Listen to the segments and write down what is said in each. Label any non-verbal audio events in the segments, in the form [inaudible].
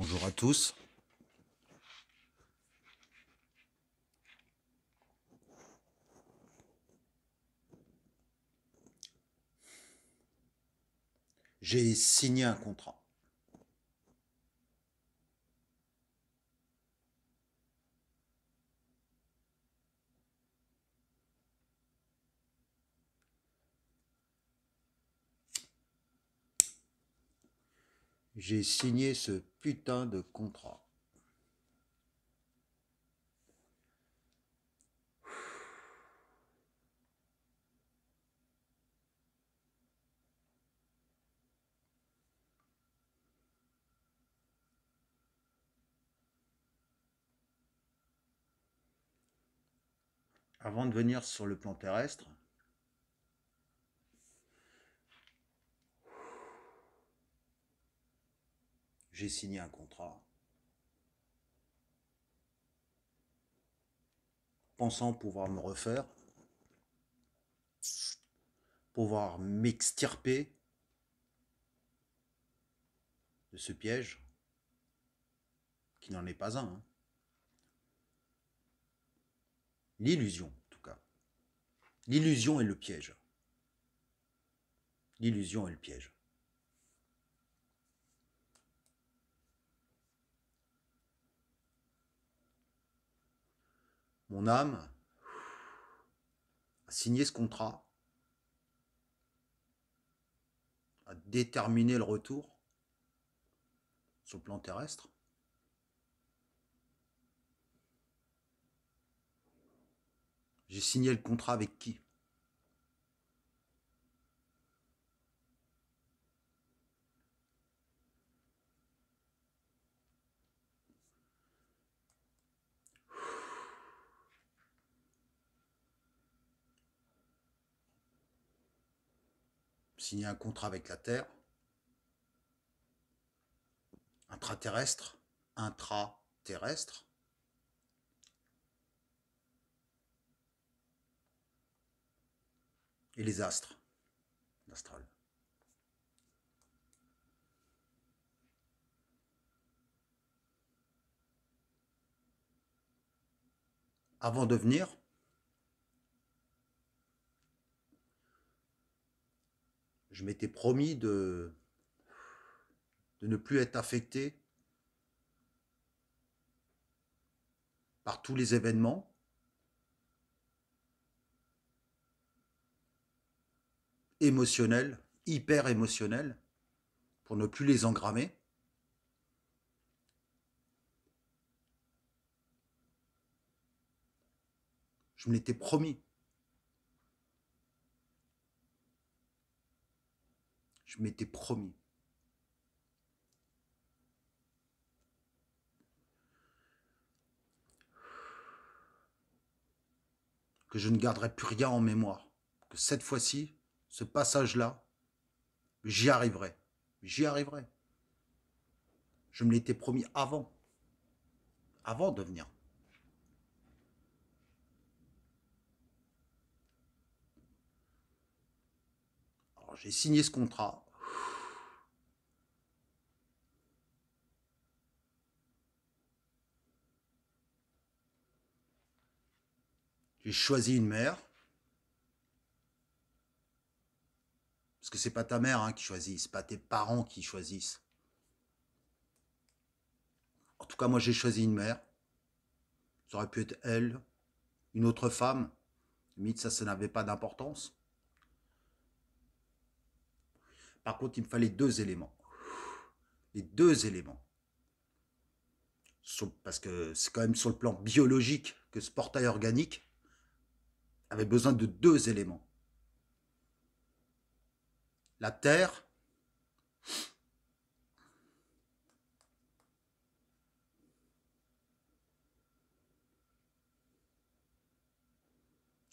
Bonjour à tous. J'ai signé un contrat. J'ai signé ce putain de contrat. Avant de venir sur le plan terrestre, j'ai signé un contrat, pensant pouvoir me refaire, pouvoir m'extirper de ce piège, qui n'en est pas un. Hein. L'illusion, en tout cas. L'illusion est le piège. L'illusion est le piège. mon âme a signé ce contrat, a déterminé le retour sur le plan terrestre. J'ai signé le contrat avec qui signer un contrat avec la Terre, intraterrestre, intraterrestre, et les astres, Avant de venir, je m'étais promis de, de ne plus être affecté par tous les événements. émotionnels, hyper émotionnels, pour ne plus les engrammer. Je me l'étais promis. Je m'étais promis. Que je ne garderai plus rien en mémoire. Que cette fois-ci, ce passage-là, j'y arriverai. J'y arriverai. Je me l'étais promis avant. Avant de venir. j'ai signé ce contrat, j'ai choisi une mère. Parce que c'est pas ta mère hein, qui choisit, c'est pas tes parents qui choisissent. En tout cas, moi j'ai choisi une mère. Ça aurait pu être elle, une autre femme. Limite, ça, ça n'avait pas d'importance. Par contre, il me fallait deux éléments. Les deux éléments. Parce que c'est quand même sur le plan biologique que ce portail organique avait besoin de deux éléments. La terre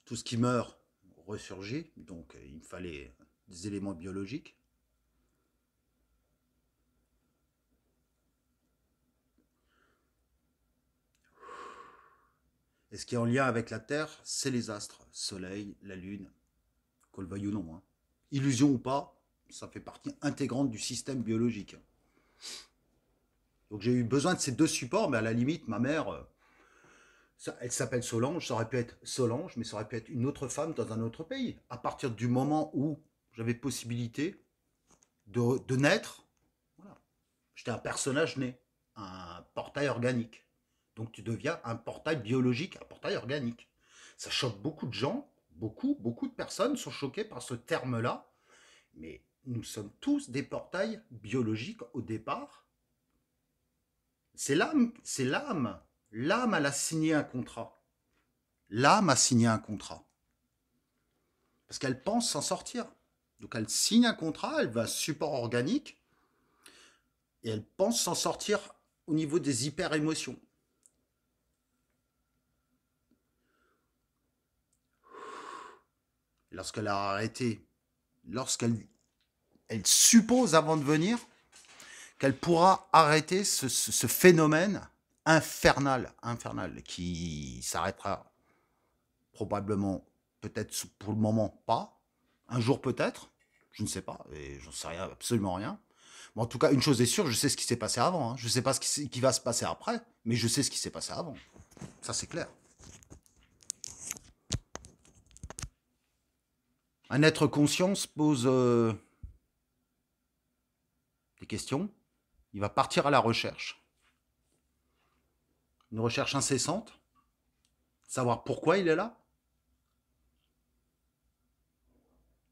tout ce qui meurt ressurgit, donc il me fallait des éléments biologiques. Et ce qui est en lien avec la Terre, c'est les astres, Soleil, la Lune, qu'on le veuille ou non. Hein. Illusion ou pas, ça fait partie intégrante du système biologique. Donc j'ai eu besoin de ces deux supports, mais à la limite, ma mère, euh, elle s'appelle Solange, ça aurait pu être Solange, mais ça aurait pu être une autre femme dans un autre pays. À partir du moment où j'avais possibilité de, naître, j'étais un personnage né, un portail organique. Donc tu deviens un portail biologique, un portail organique. Ça choque beaucoup de gens, beaucoup, beaucoup de personnes sont choquées par ce terme-là, mais nous sommes tous des portails biologiques au départ. C'est l'âme, c'est l'âme. L'âme, elle a signé un contrat. L'âme a signé un contrat. Parce qu'elle pense s'en sortir. Donc elle signe un contrat, elle va support organique, et elle pense s'en sortir au niveau des hyper-émotions. lorsqu'elle a arrêté, lorsqu'elle elle suppose avant de venir qu'elle pourra arrêter ce, phénomène infernal, infernal, qui s'arrêtera probablement, peut-être pour le moment pas, un jour peut-être, je ne sais pas, et j'en sais rien, absolument rien. mais en tout cas, une chose est sûre, je sais ce qui s'est passé avant. Hein. Je ne sais pas ce qui, va se passer après, mais je sais ce qui s'est passé avant. Ça, c'est clair. Un être conscient se pose euh, des questions. Il va partir à la recherche. Une recherche incessante. Savoir pourquoi il est là.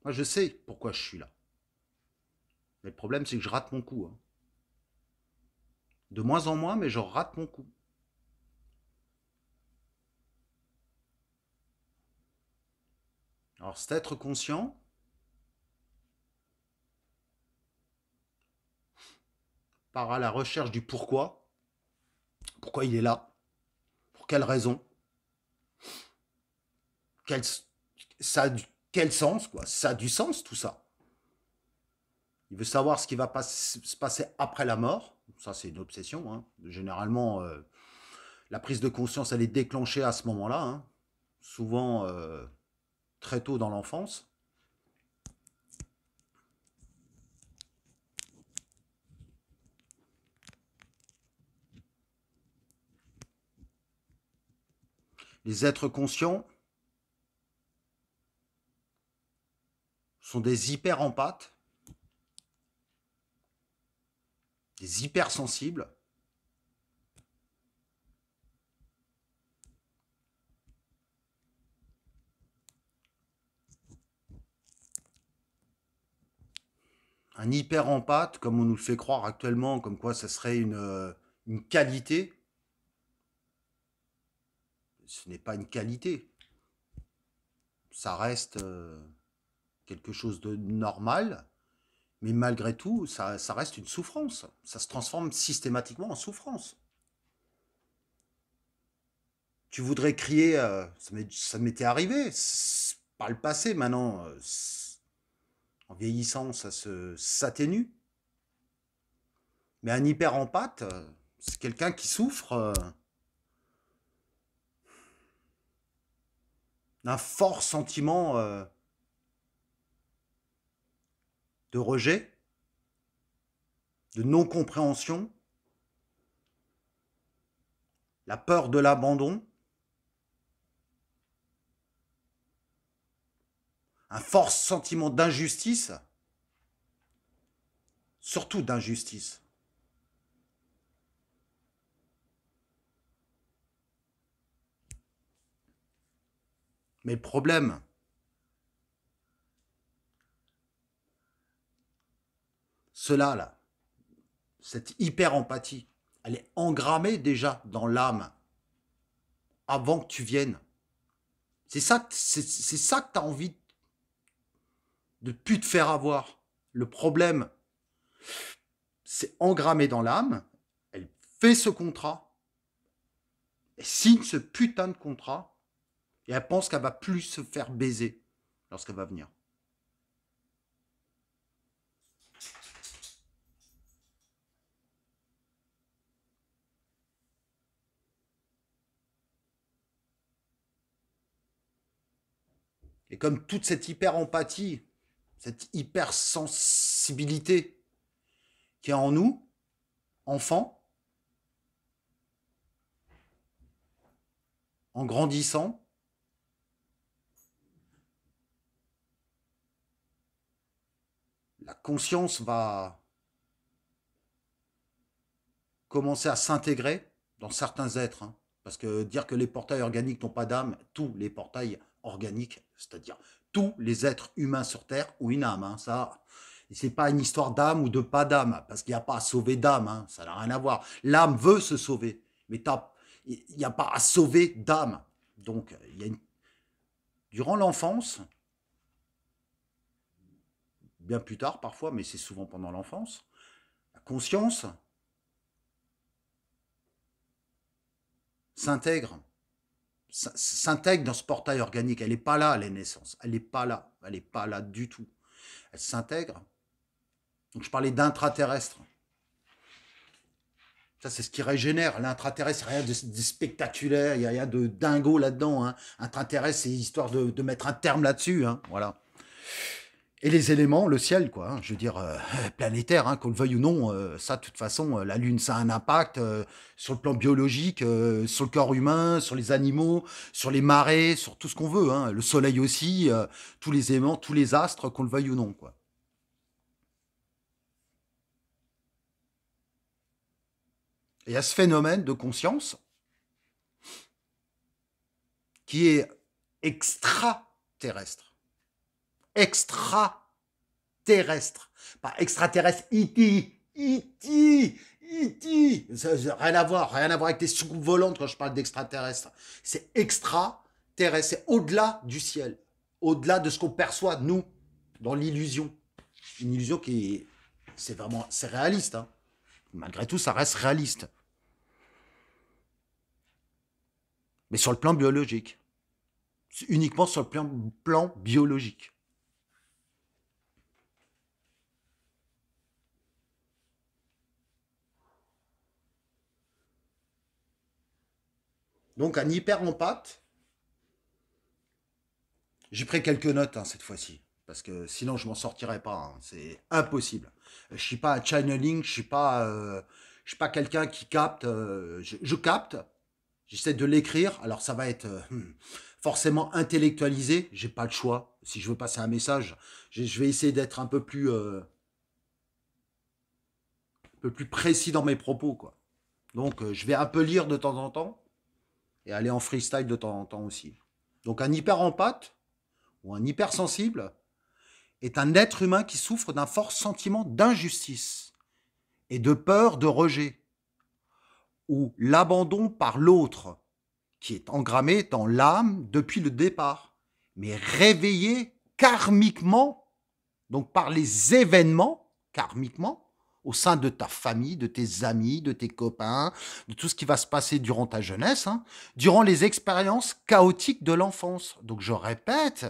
Moi, je sais pourquoi je suis là. Mais le problème, c'est que je rate mon coup. Hein. De moins en moins, mais je rate mon coup. Alors cet être conscient, part à la recherche du pourquoi, pourquoi il est là, pour quelle raison, quel, sens, quoi, ça a du sens tout ça. Il veut savoir ce qui va se passer après la mort, ça c'est une obsession, hein. généralement euh, la prise de conscience elle est déclenchée à ce moment-là, hein. souvent... Euh, très tôt dans l'enfance. Les êtres conscients sont des hyper des hypersensibles, un hyper comme on nous le fait croire actuellement, comme quoi ça serait une, euh, une qualité, ce n'est pas une qualité. Ça reste euh, quelque chose de normal, mais malgré tout, ça, ça reste une souffrance. Ça se transforme systématiquement en souffrance. Tu voudrais crier, euh, ça m'était arrivé, pas le passé maintenant, en vieillissant, ça s'atténue. Mais un hyper empathe, euh, c'est quelqu'un qui souffre euh, d'un fort sentiment euh, de rejet, de non-compréhension, la peur de l'abandon, un fort sentiment d'injustice, surtout d'injustice. Mais le problème, cela là, cette hyper-empathie, elle est engrammée déjà dans l'âme avant que tu viennes. C'est ça, c'est ça que tu as envie de de plus te faire avoir. Le problème, c'est engrammé dans l'âme. Elle fait ce contrat. Elle signe ce putain de contrat. Et elle pense qu'elle va plus se faire baiser lorsqu'elle va venir. Et comme toute cette hyper-empathie cette hypersensibilité qui est en nous, enfants, en grandissant, la conscience va commencer à s'intégrer dans certains êtres. Hein. parce que dire que les portails organiques n'ont pas d'âme, tous les portails organiques, c'est-à-dire tous les êtres humains sur Terre ont une âme. Hein, ça, c'est pas une histoire d'âme ou de pas d'âme, parce qu'il n'y a pas à sauver d'âme. Hein, ça n'a rien à voir. L'âme veut se sauver, mais il n'y a pas à sauver d'âme. Donc, il y a durant l'enfance, bien plus tard parfois, mais c'est souvent pendant l'enfance, la conscience s'intègre s'intègre dans ce portail organique. Elle n'est pas là, les naissances. Elle n'est pas là. Elle n'est pas là du tout. Elle s'intègre. Donc je parlais d'intraterrestre. Ça, c'est ce qui régénère. L'intraterrestre, rien de, spectaculaire, il n'y a rien de dingo là-dedans. Hein. Intraterrestre, c'est histoire de, mettre un terme là-dessus. Hein. Voilà et les éléments, le ciel, quoi. Hein, je veux dire, euh, [laughs] planétaire, hein, qu'on le veuille ou non, euh, ça, de toute façon, euh, la Lune, ça a un impact sur le plan biologique, sur le corps humain, sur les animaux, sur les marées, sur tout ce qu'on veut. Hein, le Soleil aussi, tous les éléments, tous les astres, qu'on le veuille ou non, quoi. Et à ce phénomène de conscience qui est extraterrestre extraterrestre. Pas extraterrestre, iti, iti, iti. Rien à voir, rien à voir avec tes soucoupes volantes quand je parle d'extraterrestre. C'est extraterrestre, c'est au-delà du ciel, au-delà de ce qu'on perçoit, nous, dans l'illusion. Une illusion qui c'est vraiment, c'est réaliste. Hein. Malgré tout, ça reste réaliste. Mais sur le plan biologique. Uniquement sur le plan biologique. Donc un hyper empath J'ai pris quelques notes hein, cette fois-ci, parce que sinon je m'en sortirais pas. Hein. C'est impossible. Je suis pas un channeling, je suis pas, euh, je suis pas quelqu'un qui capte. Euh, je, capte. J'essaie de l'écrire. Alors ça va être euh, hmm, forcément intellectualisé. J'ai pas le choix. Si je veux passer un message, je vais essayer d'être un peu plus, un peu plus précis dans mes propos, quoi. Donc je vais un peu lire de temps en temps et aller en freestyle de temps en temps aussi. Donc un hyper empathe ou un hypersensible est un être humain qui souffre d'un fort sentiment d'injustice et de peur de rejet ou l'abandon par l'autre qui est engrammé dans l'âme depuis le départ, mais réveillé karmiquement, donc par les événements karmiquement, au sein de ta famille, de tes amis, de tes copains, de tout ce qui va se passer durant ta jeunesse, hein, durant les expériences chaotiques de l'enfance. Donc je répète,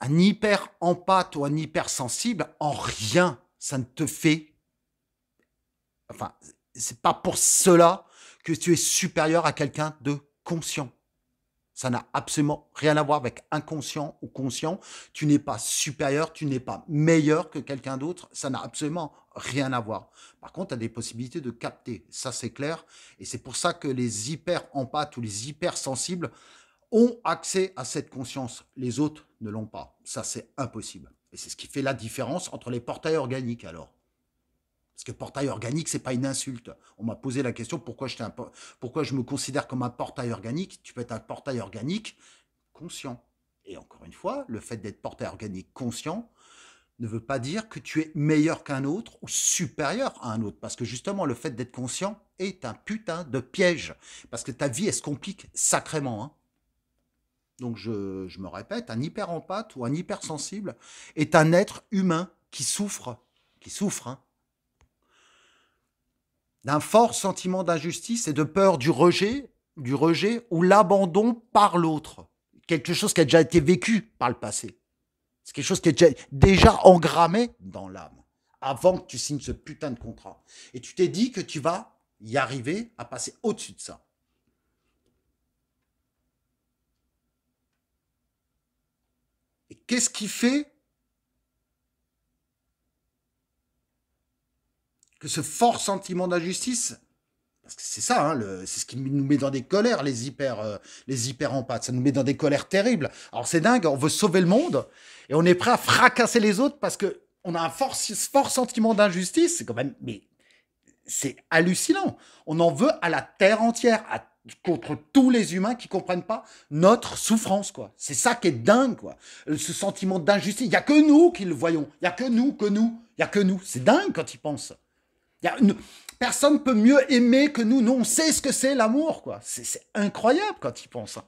un hyper empathe ou un hypersensible, en rien, ça ne te fait... Enfin, c'est pas pour cela que tu es supérieur à quelqu'un de conscient. Ça n'a absolument rien à voir avec inconscient ou conscient. Tu n'es pas supérieur, tu n'es pas meilleur que quelqu'un d'autre. Ça n'a absolument rien à voir. Par contre, tu as des possibilités de capter. Ça, c'est clair. Et c'est pour ça que les hyper empathes ou les hyper sensibles ont accès à cette conscience. Les autres ne l'ont pas. Ça, c'est impossible. Et c'est ce qui fait la différence entre les portails organiques alors. Parce que portail organique, c'est pas une insulte. On m'a posé la question pourquoi je, pourquoi je me considère comme un portail organique. Tu peux être un portail organique conscient. Et encore une fois, le fait d'être portail organique conscient ne veut pas dire que tu es meilleur qu'un autre ou supérieur à un autre. Parce que justement, le fait d'être conscient est un putain de piège. Parce que ta vie, elle se complique sacrément. Hein. Donc je, me répète, un hyper empathe ou un hypersensible est un être humain qui souffre, qui souffre, hein d'un fort sentiment d'injustice et de peur du rejet, du rejet ou l'abandon par l'autre. Quelque chose qui a déjà été vécu par le passé. C'est quelque chose qui est déjà, engrammé dans l'âme avant que tu signes ce putain de contrat. Et tu t'es dit que tu vas y arriver à passer au-dessus de ça. Et qu'est-ce qui fait que ce fort sentiment d'injustice, parce que c'est ça, hein, c'est ce qui nous met dans des colères, les hyper, euh, les hyper empathes. Ça nous met dans des colères terribles. Alors c'est dingue, on veut sauver le monde et on est prêt à fracasser les autres parce que on a un fort, fort sentiment d'injustice. C'est quand même, mais c'est hallucinant. On en veut à la terre entière, à, contre tous les humains qui comprennent pas notre souffrance, quoi. C'est ça qui est dingue, quoi. Euh, ce sentiment d'injustice. Il y a que nous qui le voyons. Il y a que nous, que nous. Il y a que nous. C'est dingue quand ils pensent. Personne ne peut mieux aimer que nous. Nous, on sait ce que c'est l'amour, quoi. C'est incroyable quand il pense. Hein.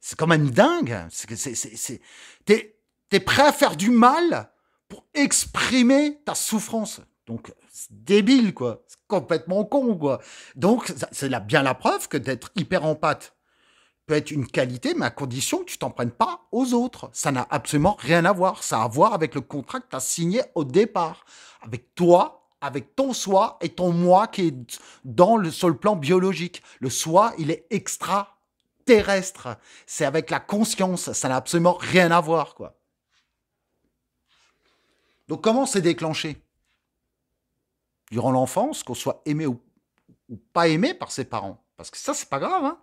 C'est quand même dingue. Hein. T'es es prêt à faire du mal pour exprimer ta souffrance. Donc, c'est débile, quoi. C'est complètement con, quoi. Donc, c'est bien la preuve que d'être hyper empathe peut être une qualité, mais à condition que tu t'en prennes pas aux autres. Ça n'a absolument rien à voir. Ça a à voir avec le contrat que tu as signé au départ, avec toi avec ton soi et ton moi qui est dans le, sur le plan biologique. Le soi, il est extraterrestre. C'est avec la conscience. Ça n'a absolument rien à voir, quoi. Donc, comment c'est déclenché Durant l'enfance, qu'on soit aimé ou, ou, pas aimé par ses parents. Parce que ça, c'est pas grave, hein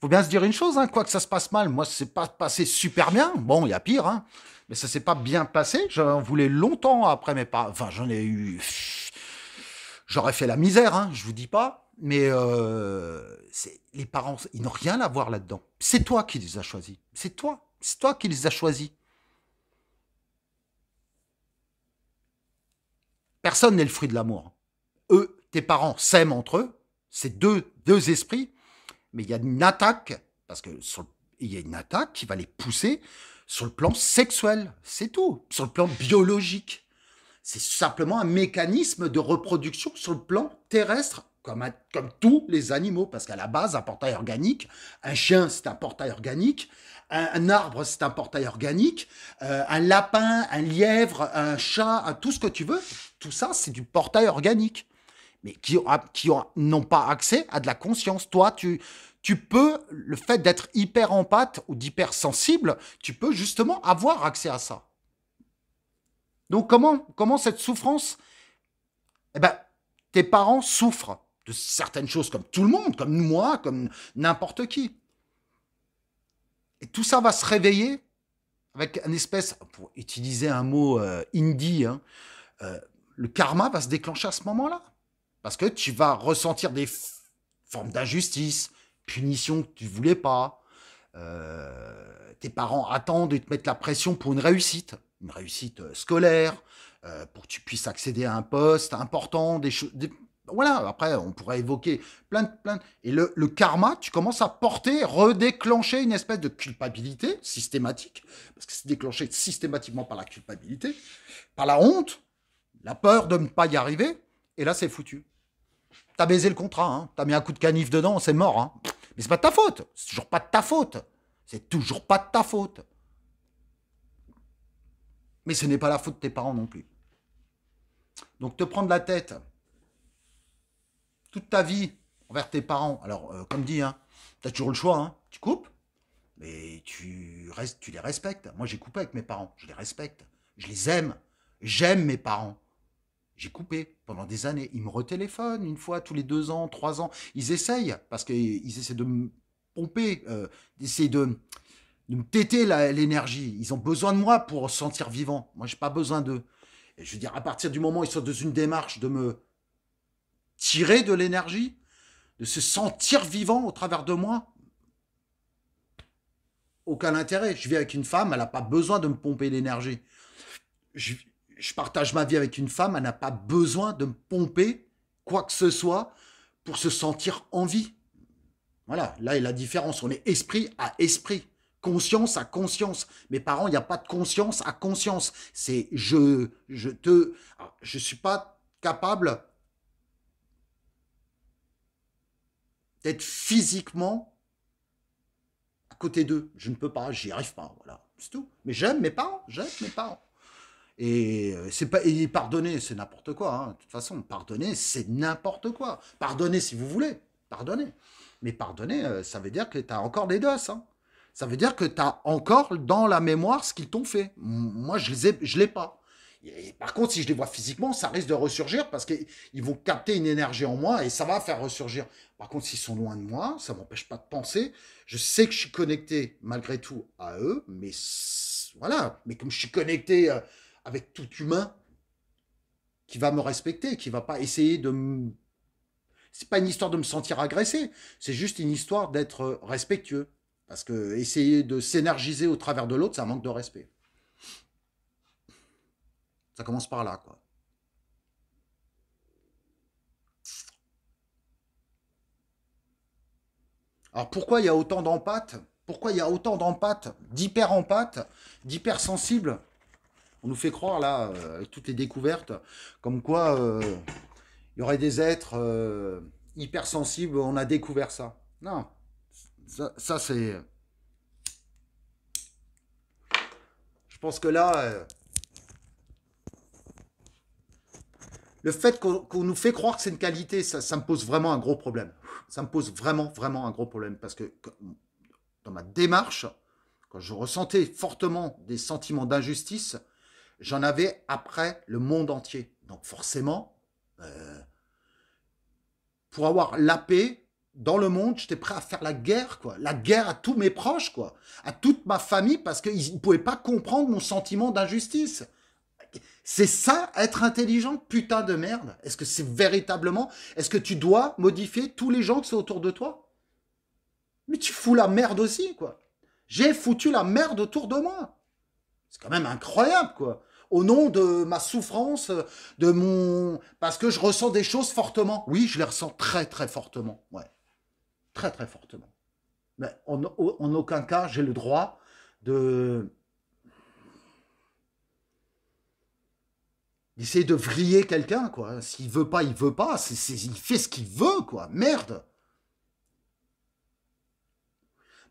faut bien se dire une chose, hein, quoi que ça se passe mal, moi, c'est pas passé super bien. Bon, il y a pire, hein. mais ça s'est pas bien passé. J'en voulais longtemps après mes pas... Enfin, j'en ai eu. J'aurais fait la misère, hein, je vous dis pas. Mais euh, les parents, ils n'ont rien à voir là-dedans. C'est toi qui les as choisis. C'est toi. C'est toi qui les as choisis. Personne n'est le fruit de l'amour. Eux, tes parents s'aiment entre eux. C'est deux, deux esprits mais il y a une attaque, parce que il y a une attaque qui va les pousser sur le plan sexuel, c'est tout, sur le plan biologique. C'est simplement un mécanisme de reproduction sur le plan terrestre, comme, comme tous les animaux, parce qu'à la base, un portail organique, un chien, c'est un portail organique, un, arbre, c'est un portail organique, euh, un lapin, un lièvre, un chat, tout ce que tu veux, tout ça, c'est du portail organique mais qui n'ont pas accès à de la conscience. Toi, tu, peux, le fait d'être hyper empathe ou d'hypersensible, tu peux justement avoir accès à ça. Donc comment, comment cette souffrance Eh ben, tes parents souffrent de certaines choses comme tout le monde, comme moi, comme n'importe qui. Et tout ça va se réveiller avec une espèce, pour utiliser un mot euh, indie, hein, euh, le karma va se déclencher à ce moment-là. Parce que tu vas ressentir des formes d'injustice, punitions que tu voulais pas. Euh, tes parents attendent et te mettent la pression pour une réussite, une réussite euh, scolaire, euh, pour que tu puisses accéder à un poste important, des choses. Voilà, après, on pourrait évoquer plein de. Plein Et le, karma, tu commences à porter, redéclencher une espèce de culpabilité systématique, parce que c'est déclenché systématiquement par la culpabilité, par la honte, la peur de ne pas y arriver, et là, c'est foutu. T'as baisé le contrat, hein. t'as mis un coup de canif dedans, c'est mort. Hein. Mais c'est pas de ta faute. C'est toujours pas de ta faute. C'est toujours pas de ta faute. Mais ce n'est pas la faute de tes parents non plus. Donc te prendre la tête toute ta vie envers tes parents. Alors, euh, comme dit, hein, t'as tu as toujours le choix. Tu coupes, mais tu, restes, tu les respectes. Moi, j'ai coupé avec mes parents. Je les respecte. Je les aime. J'aime mes parents. J'ai coupé pendant des années. Ils me retéléphonent une fois tous les deux ans, trois ans. Ils essayent parce qu'ils essaient de me pomper, d'essayer euh, de, me téter l'énergie. Ils ont besoin de moi pour se sentir vivant. Moi, j'ai pas besoin d'eux. je veux dire, à partir du moment où ils sont dans une démarche de me tirer de l'énergie, de se sentir vivant au travers de moi, aucun intérêt. Je vis avec une femme, elle n'a pas besoin de me pomper l'énergie. Je, je partage ma vie avec une femme, elle n'a pas besoin de me pomper quoi que ce soit pour se sentir en vie. Voilà, là est la différence. On est esprit à esprit, conscience à conscience. Mes parents, il n'y a pas de conscience à conscience. C'est je, je te, ah, je suis pas capable d'être physiquement à côté d'eux. Je ne peux pas, j'y arrive pas. Voilà, c'est tout. Mais j'aime mes parents, j'aime mes parents. Et euh, c'est pas pardonner, c'est n'importe quoi. Hein. De toute façon, pardonner, c'est n'importe quoi. Pardonner si vous voulez, pardonner. Mais pardonner, euh, ça veut dire que tu as encore des doses. Hein. Ça veut dire que tu as encore dans la mémoire ce qu'ils t'ont fait. Moi, je les ai, je l'ai pas. par contre, si je les vois physiquement, ça risque de ressurgir parce qu'ils vont capter une énergie en moi et ça va faire ressurgir. Par contre, s'ils sont loin de moi, ça m'empêche pas de penser. Je sais que je suis connecté malgré tout à eux, mais voilà. Mais comme je suis connecté euh, avec tout humain qui va me respecter, qui va pas essayer de me... C'est pas une histoire de me sentir agressé, c'est juste une histoire d'être respectueux. Parce que essayer de s'énergiser au travers de l'autre, ça manque de respect. Ça commence par là, quoi. Alors pourquoi il y a autant d'empathes Pourquoi il y a autant d'empathes, d'hyper-empathes, d'hypersensibles on nous fait croire là, euh, avec toutes les découvertes, comme quoi euh, il y aurait des êtres euh, hypersensibles, on a découvert ça. Non, ça, c'est... Je pense que là, le fait qu'on nous fait croire que c'est une qualité, ça, ça, me pose vraiment un gros problème. Ça me pose vraiment, vraiment un gros problème. Parce que dans ma démarche, quand je ressentais fortement des sentiments d'injustice, J'en avais après le monde entier. Donc forcément, euh, pour avoir la paix dans le monde, j'étais prêt à faire la guerre, quoi. La guerre à tous mes proches, quoi. À toute ma famille, parce qu'ils ne pouvaient pas comprendre mon sentiment d'injustice. C'est ça, être intelligent, putain de merde. Est-ce que c'est véritablement... Est-ce que tu dois modifier tous les gens qui sont autour de toi Mais tu fous la merde aussi, quoi. J'ai foutu la merde autour de moi. C'est quand même incroyable, quoi au nom de ma souffrance, de mon... Parce que je ressens des choses fortement. Oui, je les ressens très très fortement. Ouais. Très très fortement. Mais en, aucun cas, j'ai le droit de... d'essayer de vriller quelqu'un, quoi. S'il veut pas, il veut pas. il fait ce qu'il veut, quoi. Merde.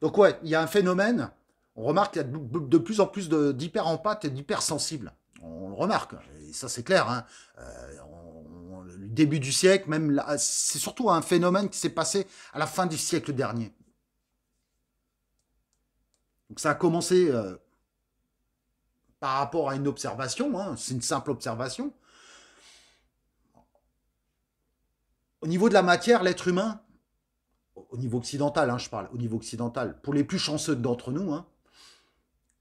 Donc ouais, il y a un phénomène. On remarque qu'il y a de, plus en plus d'hyper empathes et d'hypersensibles on le remarque, et ça c'est clair. Hein. Euh, le début du siècle, même c'est surtout un phénomène qui s'est passé à la fin du siècle dernier. Donc ça a commencé euh, par rapport à une observation, hein, c'est une simple observation. Au niveau de la matière, l'être humain, au niveau occidental, hein, je parle, au niveau occidental, pour les plus chanceux d'entre nous,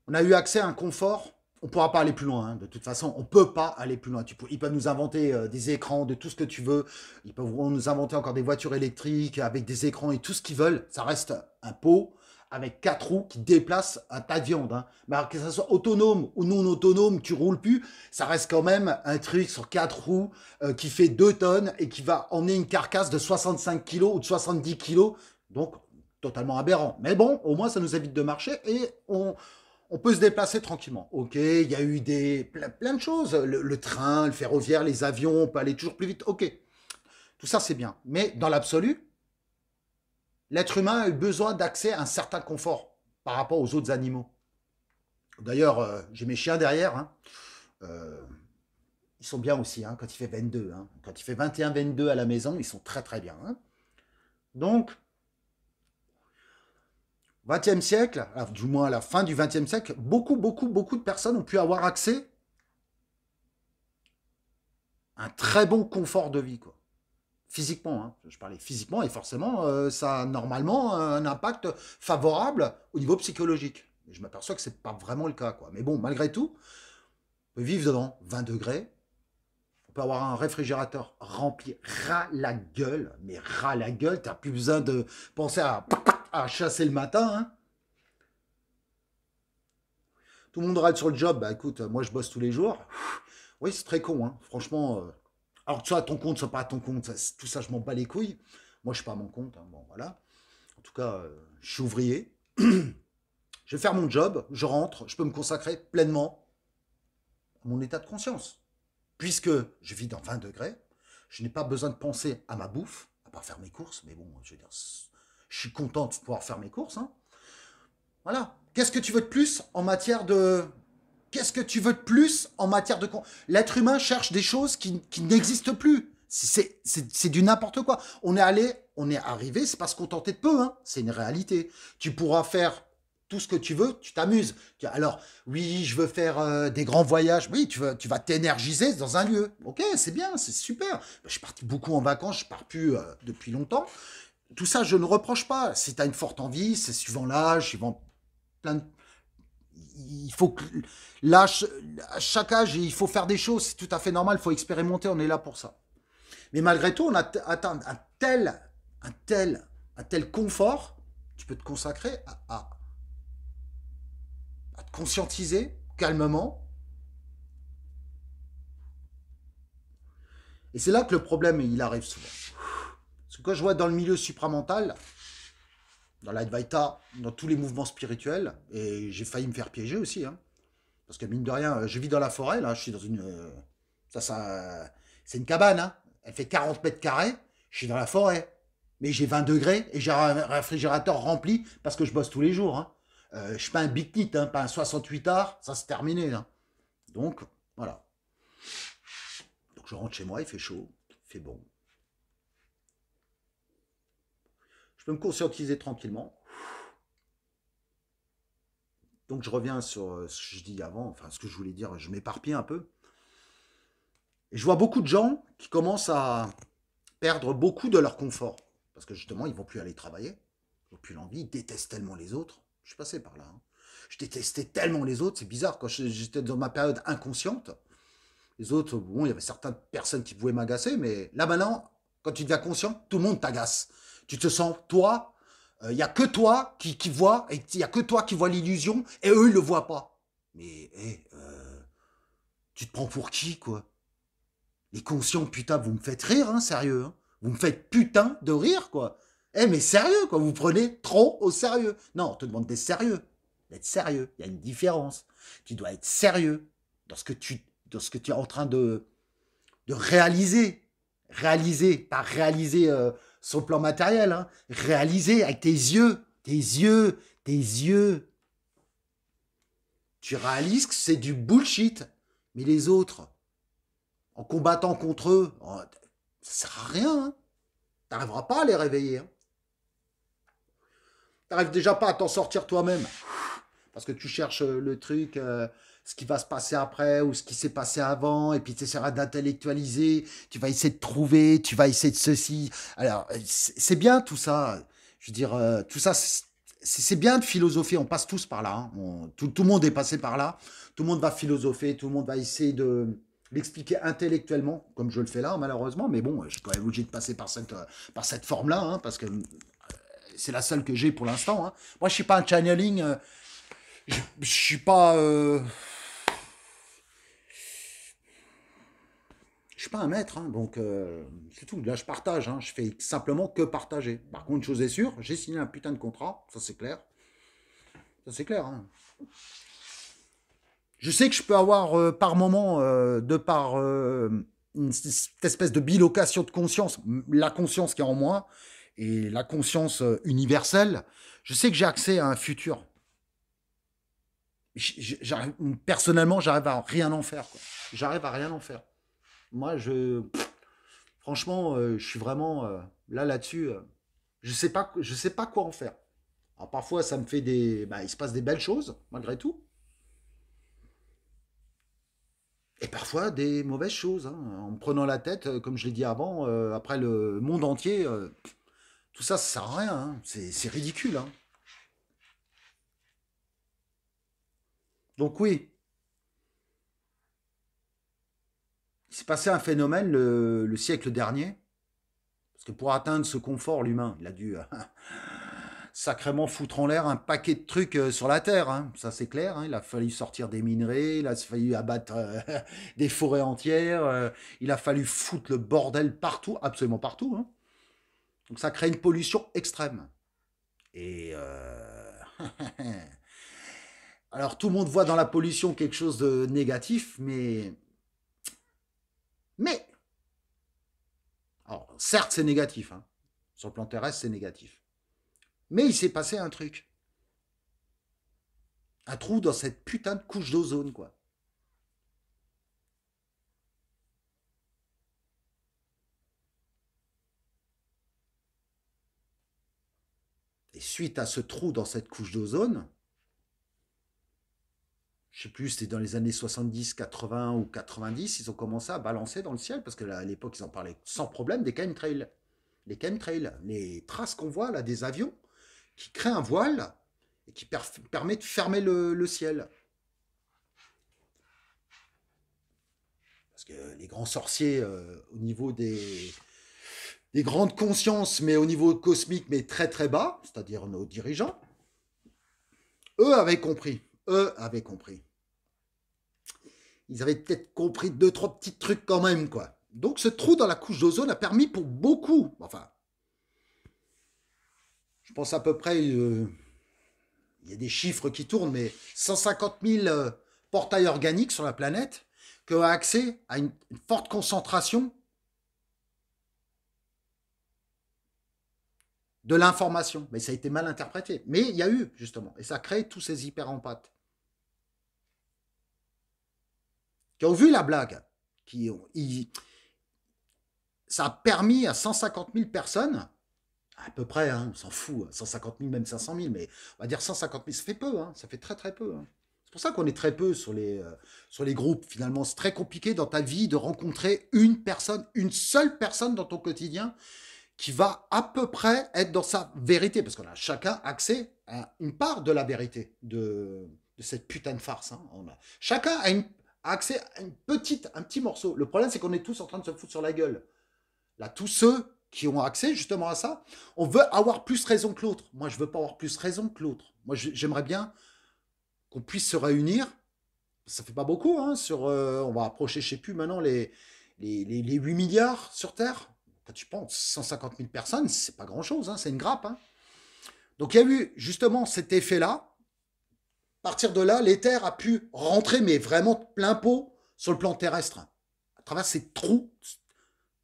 on a eu accès à un confort on pourra pas aller plus loin. Hein. De toute façon, on peut pas aller plus loin. Tu peux, ils peuvent nous inventer euh, des écrans, de tout ce que tu veux. Ils peuvent nous inventer encore des voitures électriques avec des écrans et tout ce qu'ils veulent. Ça reste un pot avec quatre roues qui déplace un tas de viande. Hein. Mais que ça soit autonome ou non autonome, tu roules plus, ça reste quand même un truc sur quatre roues euh, qui fait deux tonnes et qui va emmener une carcasse de 65 kg ou de 70 kg. Donc, totalement aberrant. Mais bon, au moins, ça nous évite de marcher et on, on peut se déplacer tranquillement. Ok, il y a eu des, plein, de choses, le, train, le ferroviaire, les avions, on peut aller toujours plus vite, ok. Tout ça, c'est bien. Mais dans l'absolu, l'être humain a eu besoin d'accès à un certain confort par rapport aux autres animaux. D'ailleurs, euh, j'ai mes chiens derrière. Hein. Euh, ils sont bien aussi, hein. quand il fait 22. Hein. Quand il fait 21-22 à la maison, ils sont très très bien. Donc, 20e siècle, du moins à la fin du 20e siècle, beaucoup, beaucoup, beaucoup de personnes ont pu avoir accès à un très bon confort de vie, quoi. Physiquement, hein. je parlais physiquement, et forcément, euh, ça a normalement un impact favorable au niveau psychologique. je m'aperçois que ce n'est pas vraiment le cas, quoi. Mais bon, malgré tout, on peut vivre devant 20 degrés, on peut avoir un réfrigérateur rempli ras la gueule, mais ras la gueule, tu n'as plus besoin de penser à à chasser le matin. Hein. Tout le monde râle sur le job. Bah écoute, moi je bosse tous les jours. Oui, c'est très con, hein. franchement. Euh, alors que soit à ton compte, soit pas à ton compte, tout ça, je m'en bats les couilles. Moi, je suis pas à mon compte. Hein. Bon, voilà. En tout cas, euh, je suis ouvrier. [clears throat] je vais faire mon job, je rentre, je peux me consacrer pleinement à mon état de conscience. Puisque je vis dans 20 degrés, je n'ai pas besoin de penser à ma bouffe, à pas faire mes courses, mais bon, je veux dire, je suis content de pouvoir faire mes courses. Hein. Voilà. Qu'est-ce que tu veux de plus en matière de... Qu'est-ce que tu veux de plus en matière de... L'être humain cherche des choses qui, qui n'existent plus. C'est du n'importe quoi. On est allé, on est arrivé, c'est pas qu'on contenter de peu, hein. c'est une réalité. Tu pourras faire tout ce que tu veux, tu t'amuses. Alors, oui, je veux faire euh, des grands voyages. Oui, tu, veux, tu vas t'énergiser dans un lieu. Ok, c'est bien, c'est super. Bah, je suis parti beaucoup en vacances, je pars plus euh, depuis longtemps tout ça, je ne reproche pas. Si tu as une forte envie, c'est suivant l'âge, suivant plein de... Il faut que... l'âge... à chaque âge, il faut faire des choses. C'est tout à fait normal, il faut expérimenter, on est là pour ça. Mais malgré tout, on a atteint un tel, un tel, un tel confort, tu peux te consacrer à, à te conscientiser calmement. Et c'est là que le problème, il arrive souvent que je vois dans le milieu supramental, dans l'Advaita, dans tous les mouvements spirituels, et j'ai failli me faire piéger aussi, hein. parce que mine de rien, je vis dans la forêt, là, je suis dans une... Euh, c'est une cabane, hein. elle fait 40 mètres carrés, je suis dans la forêt, mais j'ai 20 degrés et j'ai un réfrigérateur rempli parce que je bosse tous les jours. Hein. Euh, je ne suis pas un big pas un 68 art, ça c'est terminé. Donc, voilà. Donc je rentre chez moi, il fait chaud, il fait bon. vais me conscientiser tranquillement. Donc je reviens sur euh, ce que je dis avant, enfin ce que je voulais dire, je m'éparpille un peu. Et je vois beaucoup de gens qui commencent à perdre beaucoup de leur confort. Parce que justement, ils ne vont plus aller travailler, ils n'ont plus l'envie, ils détestent tellement les autres. Je suis passé par là. Hein. Je détestais tellement les autres, c'est bizarre, quand j'étais dans ma période inconsciente, les autres, bon, il y avait certaines personnes qui pouvaient m'agacer, mais là maintenant, quand tu deviens conscient, tout le monde t'agace. Tu te sens, toi, il euh, n'y a que toi qui, qui vois, et il n'y a que toi qui voit l'illusion, et eux, ils ne le voient pas. Mais, hey, euh, tu te prends pour qui, quoi Les conscients, putain, vous me faites rire, hein, sérieux. Hein vous me faites putain de rire, quoi. Eh, mais sérieux, quoi, vous prenez trop au sérieux. Non, on te demande d'être sérieux. D'être sérieux, il y a une différence. Tu dois être sérieux dans ce que tu, dans ce que tu es en train de, de réaliser. Réaliser, pas réaliser euh, sur plan matériel, hein, réalisé avec tes yeux, tes yeux, tes yeux. Tu réalises que c'est du bullshit. Mais les autres, en combattant contre eux, oh, ça sert à rien. Hein. T'arriveras pas à les réveiller. Hein. T'arrives déjà pas à t'en sortir toi-même. Parce que tu cherches euh, le truc, euh, ce qui va se passer après ou ce qui s'est passé avant, et puis tu essaieras d'intellectualiser, tu vas essayer de trouver, tu vas essayer de ceci. Alors, c'est bien tout ça. Je veux dire, euh, tout ça, c'est bien de philosopher, on passe tous par là, hein. tout, tout, le monde est passé par là, tout le monde va philosopher, tout le monde va essayer de l'expliquer intellectuellement, comme je le fais là, malheureusement, mais bon, je suis quand même obligé de passer par cette, par cette forme-là, hein, parce que euh, c'est la seule que j'ai pour l'instant. Hein. Moi, je suis pas un channeling, euh, je, ne suis pas... pas un maître, hein, donc euh, c'est tout. Là, je partage, hein, je fais simplement que partager. Par contre, chose est sûre, j'ai signé un putain de contrat, ça c'est clair. Ça c'est clair. Hein. Je sais que je peux avoir euh, par moment, euh, de par une, espèce de bilocation de conscience, la conscience qui est en moi et la conscience universelle, je sais que j'ai accès à un futur. personnellement, j'arrive à rien en faire. J'arrive à rien en faire moi, je. Franchement, euh, je suis vraiment euh, là, là-dessus. Euh, je sais pas, je sais pas quoi en faire. Alors parfois, ça me fait des. Bah, il se passe des belles choses, malgré tout. Et parfois, des mauvaises choses. Hein. En me prenant la tête, comme je l'ai dit avant, après le monde entier, tout ça, ça sert à rien. Hein. C'est ridicule. Hein. Donc oui, C'est passé un phénomène le, siècle dernier, parce que pour atteindre ce confort, l'humain, il a dû euh, [laughs] sacrément foutre en l'air un paquet de trucs euh, sur la Terre, hein. ça c'est clair, hein. il a fallu sortir des minerais, il a fallu abattre euh, [laughs] des forêts entières, il a fallu foutre le bordel partout, absolument partout. Hein. Donc ça crée une pollution extrême. Et... [laughs] Alors tout le monde voit dans la pollution quelque chose de négatif, mais mais, alors certes c'est négatif, hein. sur le plan terrestre c'est négatif, mais il s'est passé un truc. Un trou dans cette putain de couche d'ozone, quoi. Et suite à ce trou dans cette couche d'ozone, je sais plus, c'était dans les années 70, 80 ou 90, ils ont commencé à balancer dans le ciel, parce qu'à l'époque, ils en parlaient sans problème, des chemtrails. Les chemtrails, les traces qu'on voit là des avions qui créent un voile et qui permet de fermer le, ciel. Parce que les grands sorciers, euh, au niveau des, des grandes consciences, mais au niveau cosmique, mais très très bas, c'est-à-dire nos dirigeants, eux avaient compris eux avaient compris ils avaient peut-être compris deux, trois petits trucs quand même, quoi. Donc ce trou dans la couche d'ozone a permis pour beaucoup, enfin, je pense à peu près, euh, il y a des chiffres qui tournent, mais 150 000 euh, portails organiques sur la planète qui ont accès à une, forte concentration de l'information. Mais ça a été mal interprété. Mais il y a eu, justement, et ça crée tous ces hyper-empathes. qui ont vu la blague, qui ont, ça a permis à 150 000 personnes, à peu près, hein, on s'en fout, 150 hein, 000, même 500 000, mais on va dire 150 000, ça fait peu, hein, ça fait très très peu. Hein. C'est pour ça qu'on est très peu sur les, euh, sur les groupes. Finalement, c'est très compliqué dans ta vie de rencontrer une personne, une seule personne dans ton quotidien qui va à peu près être dans sa vérité, parce qu'on a chacun accès à une part de la vérité de, de cette putain de farce. chacun a une, accès à une petite, un petit morceau. Le problème, c'est qu'on est tous en train de se foutre sur la gueule. Là, tous ceux qui ont accès justement à ça, on veut avoir plus raison que l'autre. Moi, je veux pas avoir plus raison que l'autre. Moi, j'aimerais bien qu'on puisse se réunir. Ça ne fait pas beaucoup, hein, sur, euh, on va approcher, je sais plus maintenant, les, les, 8 milliards sur Terre. Quand tu penses 150 000 personnes, c'est pas grand-chose, hein, c'est une grappe. Hein. Donc il y a eu justement cet effet-là, à partir de là, l'éther a pu rentrer, mais vraiment plein pot, sur le plan terrestre, à travers ces trous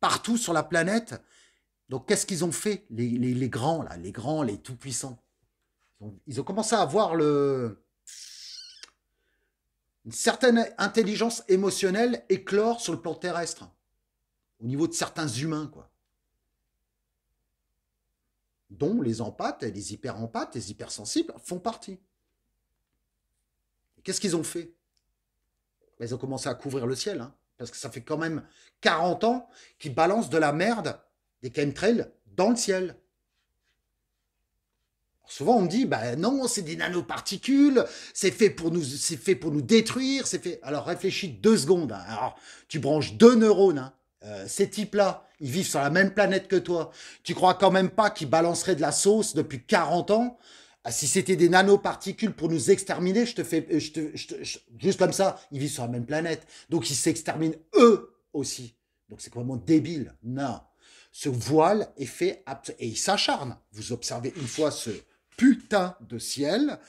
partout sur la planète. Donc, qu'est-ce qu'ils ont fait, les, grands, là, les grands, les tout-puissants ils ont, commencé à avoir le, une certaine intelligence émotionnelle éclore sur le plan terrestre, au niveau de certains humains, quoi. Dont les empathes les hyper-empathes, les hypersensibles font partie. Qu'est-ce qu'ils ont fait ben, Ils ont commencé à couvrir le ciel, hein, parce que ça fait quand même 40 ans qu'ils balancent de la merde des chemtrails dans le ciel. souvent, on me dit, ben non, c'est des nanoparticules, c'est fait pour nous, fait pour nous détruire, c'est fait. Alors réfléchis deux secondes. Hein. Alors, tu branches deux neurones. Hein. Euh, ces types-là, ils vivent sur la même planète que toi. Tu crois quand même pas qu'ils balanceraient de la sauce depuis 40 ans ah, si c'était des nanoparticules pour nous exterminer, je te fais, euh, je juste comme ça, ils vivent sur la même planète. Donc ils s'exterminent eux aussi. Donc c'est complètement débile. Non. Ce voile est fait, et il s'acharne. Vous observez une fois ce putain de ciel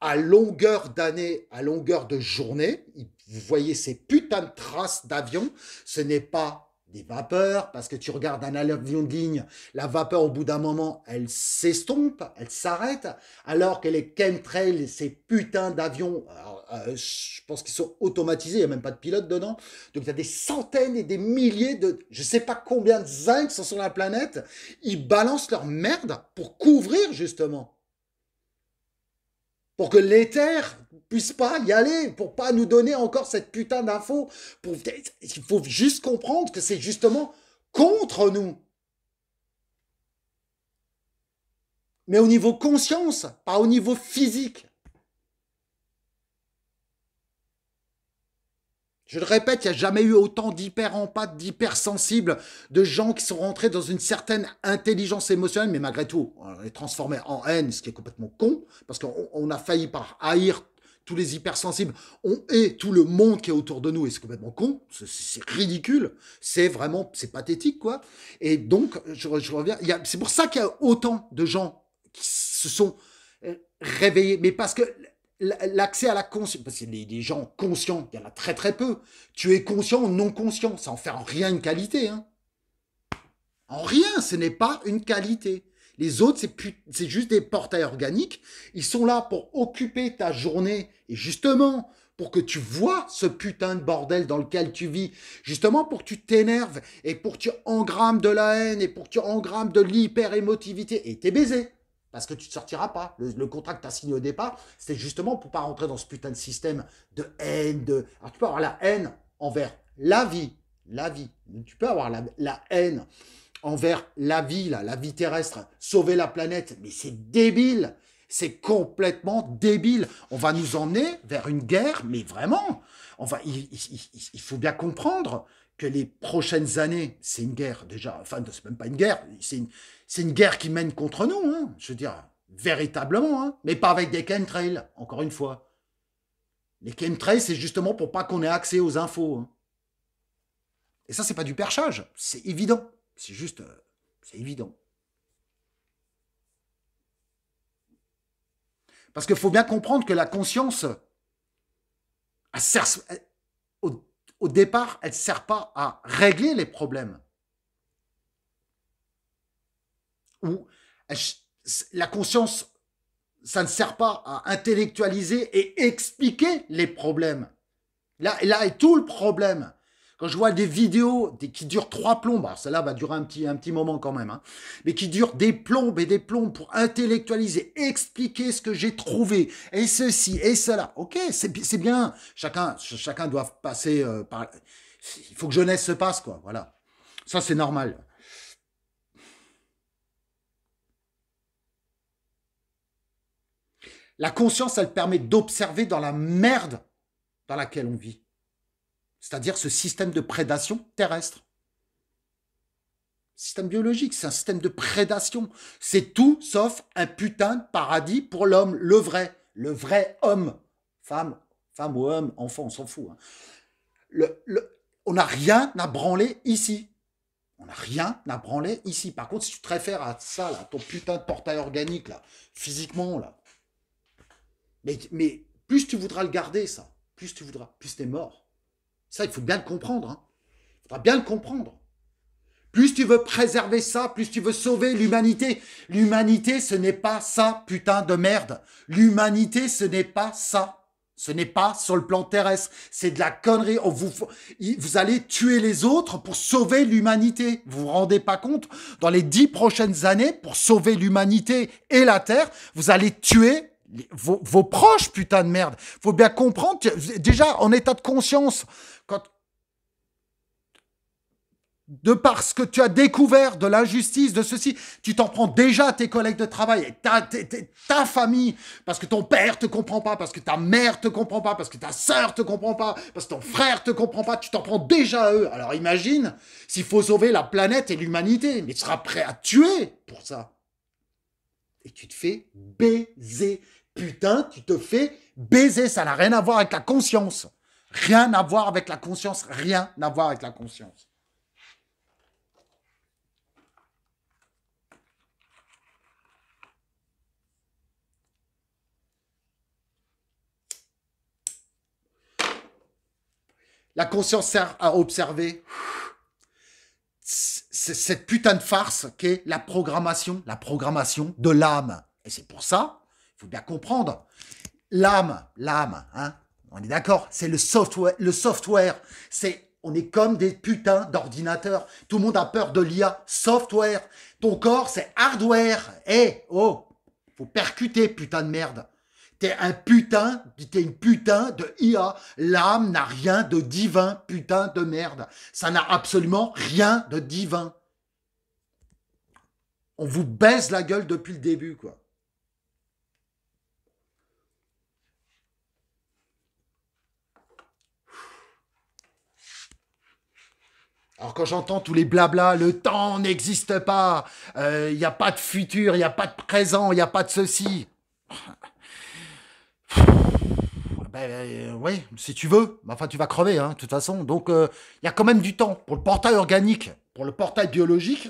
à longueur d'année, à longueur de journée. Vous voyez ces putains de traces d'avions. Ce n'est pas des vapeurs, parce que tu regardes un avion de ligne, la vapeur au bout d'un moment, elle s'estompe, elle s'arrête, alors que les chemtrails, ces putains d'avions, euh, je pense qu'ils sont automatisés, il n'y a même pas de pilote dedans, donc il y a des centaines et des milliers de, je sais pas combien de zinc sont sur la planète, ils balancent leur merde pour couvrir justement pour que l'éther puisse pas y aller, pour pas nous donner encore cette putain d'info. Il faut juste comprendre que c'est justement contre nous. Mais au niveau conscience, pas au niveau physique. Je le répète, il n'y a jamais eu autant d'hyper-empathes, d'hypersensibles, de gens qui sont rentrés dans une certaine intelligence émotionnelle, mais malgré tout, on les transformait en haine, ce qui est complètement con, parce qu'on a failli par haïr tous les hypersensibles, on hait tout le monde qui est autour de nous, et c'est complètement con, c'est ridicule, c'est vraiment, c'est pathétique, quoi. Et donc, je, je reviens, c'est pour ça qu'il y a autant de gens qui se sont euh, réveillés, mais parce que l'accès à la conscience, parce que les des, gens conscients, il y en a très très peu. Tu es conscient ou non conscient, ça en fait en rien une qualité. Hein. En rien, ce n'est pas une qualité. Les autres, c'est, juste des portails organiques. Ils sont là pour occuper ta journée. Et justement, pour que tu vois ce putain de bordel dans lequel tu vis. Justement, pour que tu t'énerves et pour que tu engrammes de la haine et pour que tu engrammes de l'hyper-émotivité. Et t'es baisé. Parce que tu ne sortiras pas. Le, contrat que tu as signé au départ, c'était justement pour ne pas rentrer dans ce putain de système de haine. Alors tu peux avoir la haine envers la vie. La vie. Tu peux avoir la, haine envers la vie, la vie terrestre. Sauver la planète. Mais c'est débile. C'est complètement débile. On va nous emmener vers une guerre, mais vraiment. On il faut bien comprendre que les prochaines années, c'est une guerre déjà, enfin, c'est même pas une guerre, c'est une, guerre qui mène contre nous, hein, je veux dire, véritablement, hein, mais pas avec des chemtrails, encore une fois. Les chemtrails, c'est justement pour pas qu'on ait accès aux infos. Hein. Et ça, c'est pas du perchage, c'est évident, c'est juste, euh, c'est évident. Parce qu'il faut bien comprendre que la conscience, au départ, elle ne sert pas à régler les problèmes. Ou la conscience, ça ne sert pas à intellectualiser et expliquer les problèmes. Là, là est tout le problème. Quand je vois des vidéos qui durent trois plombes, alors celle-là va durer un petit, un petit moment quand même, hein, mais qui durent des plombes et des plombes pour intellectualiser, expliquer ce que j'ai trouvé, et ceci, et cela. Ok, c'est bien. Chacun, chacun doit passer euh, par... Il faut que jeunesse se passe, quoi. Voilà. Ça, c'est normal. La conscience, elle permet d'observer dans la merde dans laquelle on vit c'est-à-dire ce système de prédation terrestre. Système biologique, c'est un système de prédation. C'est tout sauf un putain de paradis pour l'homme, le vrai, le vrai homme. Femme, femme ou homme, enfant, on s'en fout. Hein. on n'a rien à branler ici. On n'a rien à branler ici. Par contre, si tu te réfères à ça, là, ton putain de portail organique, là, physiquement, là, mais, mais plus tu voudras le garder, ça, plus tu voudras, plus tu es mort. Ça, il faut bien le comprendre. Hein. Il faut bien le comprendre. Plus tu veux préserver ça, plus tu veux sauver l'humanité. L'humanité, ce n'est pas ça, putain de merde. L'humanité, ce n'est pas ça. Ce n'est pas sur le plan terrestre. C'est de la connerie. Oh, vous, vous allez tuer les autres pour sauver l'humanité. Vous vous rendez pas compte Dans les dix prochaines années, pour sauver l'humanité et la Terre, vous allez tuer vos, proches, putain de merde. Faut bien comprendre, déjà en état de conscience, quand de parce que tu as découvert de l'injustice, de ceci, tu t'en prends déjà à tes collègues de travail ta, ta, famille, parce que ton père te comprend pas, parce que ta mère te comprend pas, parce que ta sœur te comprend pas, parce que ton frère te comprend pas, tu t'en prends déjà à eux. Alors imagine s'il faut sauver la planète et l'humanité, mais tu seras prêt à tuer pour ça. Et tu te fais baiser putain, tu te fais baiser. Ça n'a rien à voir avec la conscience. Rien à voir avec la conscience. Rien à voir avec la conscience. La conscience sert à observer cette putain de farce qu'est la programmation, la programmation de l'âme. Et c'est pour ça faut bien comprendre. L'âme, l'âme, hein, on est d'accord, c'est le software, le software, c'est on est comme des putains d'ordinateurs. Tout le monde a peur de l'IA. Software. Ton corps, c'est hardware. Eh, oh, faut percuter, putain de merde. T'es un putain, t'es une putain de IA. L'âme n'a rien de divin, putain de merde. Ça n'a absolument rien de divin. On vous baise la gueule depuis le début, quoi. Alors quand j'entends tous les blabla, le temps n'existe pas, il euh, n'y a pas de futur, il n'y a pas de présent, il n'y a pas de ceci. Ben, euh, oui, si tu veux. Enfin, tu vas crever, hein, de toute façon. Donc, il euh, y a quand même du temps. Pour le portail organique, pour le portail biologique,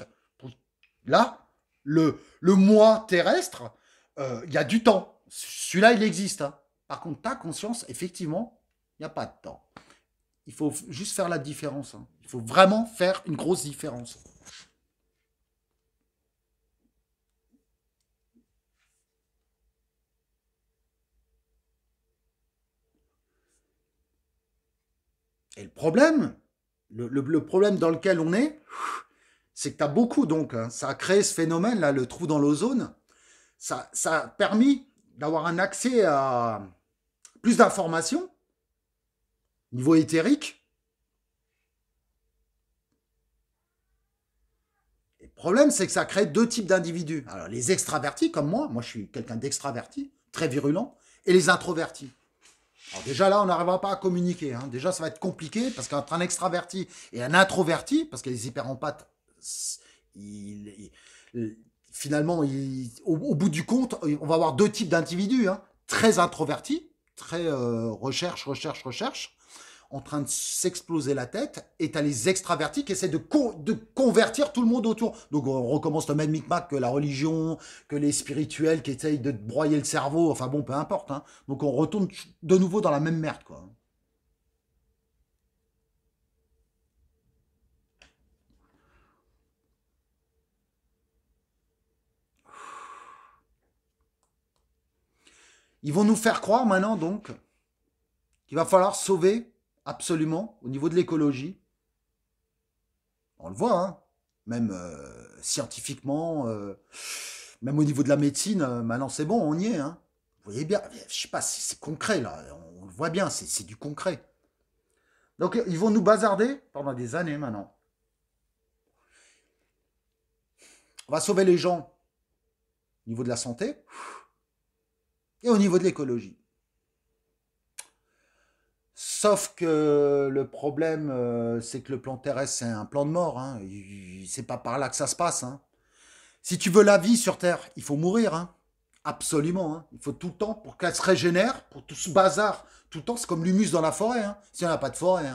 là, le, le moi terrestre, il y a du temps. Celui-là, il existe. Hein. Par contre, ta conscience, effectivement, il n'y a pas de temps. Il faut juste faire la différence. Hein. Il faut vraiment faire une grosse différence. Et le problème, le, problème dans lequel on est, c'est que tu as beaucoup, donc hein, ça a créé ce phénomène-là, le trou dans l'ozone. Ça, ça a permis d'avoir un accès à plus d'informations, niveau éthérique, Le problème, c'est que ça crée deux types d'individus. Alors, les extravertis, comme moi, moi je suis quelqu'un d'extraverti, très virulent, et les introvertis. Alors déjà là, on n'arrivera pas à communiquer. Hein. Déjà, ça va être compliqué parce qu'entre un extraverti et un introverti, parce que les hyperempathes, ils, il finalement, au, bout du compte, on va avoir deux types d'individus. Hein. Très introvertis, très euh, recherche, recherche, recherche, en train de s'exploser la tête, et tu les extravertis qui essaient de, de convertir tout le monde autour. Donc on recommence le même micmac que la religion, que les spirituels qui essayent de te broyer le cerveau, enfin bon, peu importe. Hein. Donc on retourne de nouveau dans la même merde, quoi. Ils vont nous faire croire maintenant donc qu'il va falloir sauver absolument, au niveau de l'écologie. On le voit, hein. même euh, scientifiquement, euh, même au niveau de la médecine, euh, maintenant c'est bon, on y est. Hein. Vous voyez bien, je sais pas, si c'est concret là, on, on, le voit bien, c'est du concret. Donc ils vont nous bazarder pendant des années maintenant. On va sauver les gens au niveau de la santé et au niveau de l'écologie. Sauf que le problème, euh, c'est que le plan terrestre, c'est un plan de mort. Hein. C'est pas par là que ça se passe. Hein. Si tu veux la vie sur Terre, il faut mourir. Hein. Absolument. Hein. Il faut tout le temps pour qu'elle se régénère, pour tout ce bazar. Tout le temps, c'est comme l'humus dans la forêt. Si on a pas de forêt.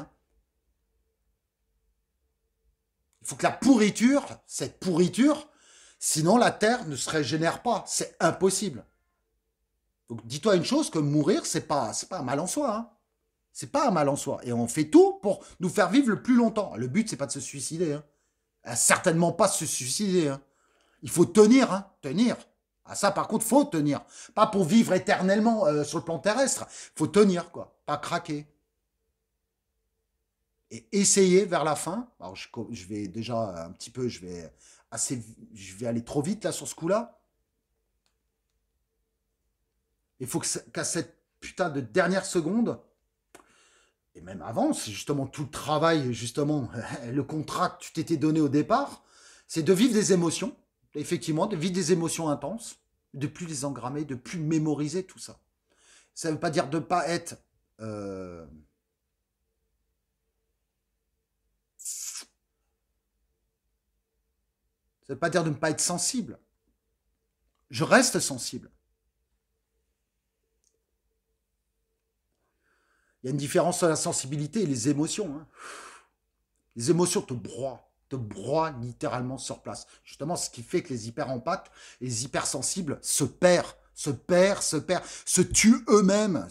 Il faut que la pourriture, cette pourriture, sinon la Terre ne se régénère pas. C'est impossible. Donc dis-toi une chose, que mourir, c'est pas, pas mal en soi. C'est pas un mal en soi. Et on fait tout pour nous faire vivre le plus longtemps. Le but, c'est pas de se suicider. Hein. Ah, certainement pas se suicider. Hein. Il faut tenir, hein. tenir. à ah, ça, par contre, faut tenir. Pas pour vivre éternellement euh, sur le plan terrestre. Faut tenir, quoi. Pas craquer. Et essayer vers la fin. Alors, je, vais déjà un petit peu, je vais assez, je vais aller trop vite là sur ce coup-là. Il faut qu'à cette putain de dernière seconde, et même avant, c'est justement tout le travail, justement, [laughs] le contrat que tu t'étais donné au départ, c'est de vivre des émotions, effectivement, de vivre des émotions intenses, de plus les engrammer, de plus mémoriser tout ça. Ça ne veut pas dire de ne pas être... Euh, ça ne veut pas dire de ne pas être sensible. Je reste sensible. Il y a une différence sur la sensibilité et les émotions. Hein. Les émotions te broient, te broient littéralement sur place. Justement, ce qui fait que les hyper empathes, les hypersensibles se perdent se perdent, se perdent, se tuent eux-mêmes.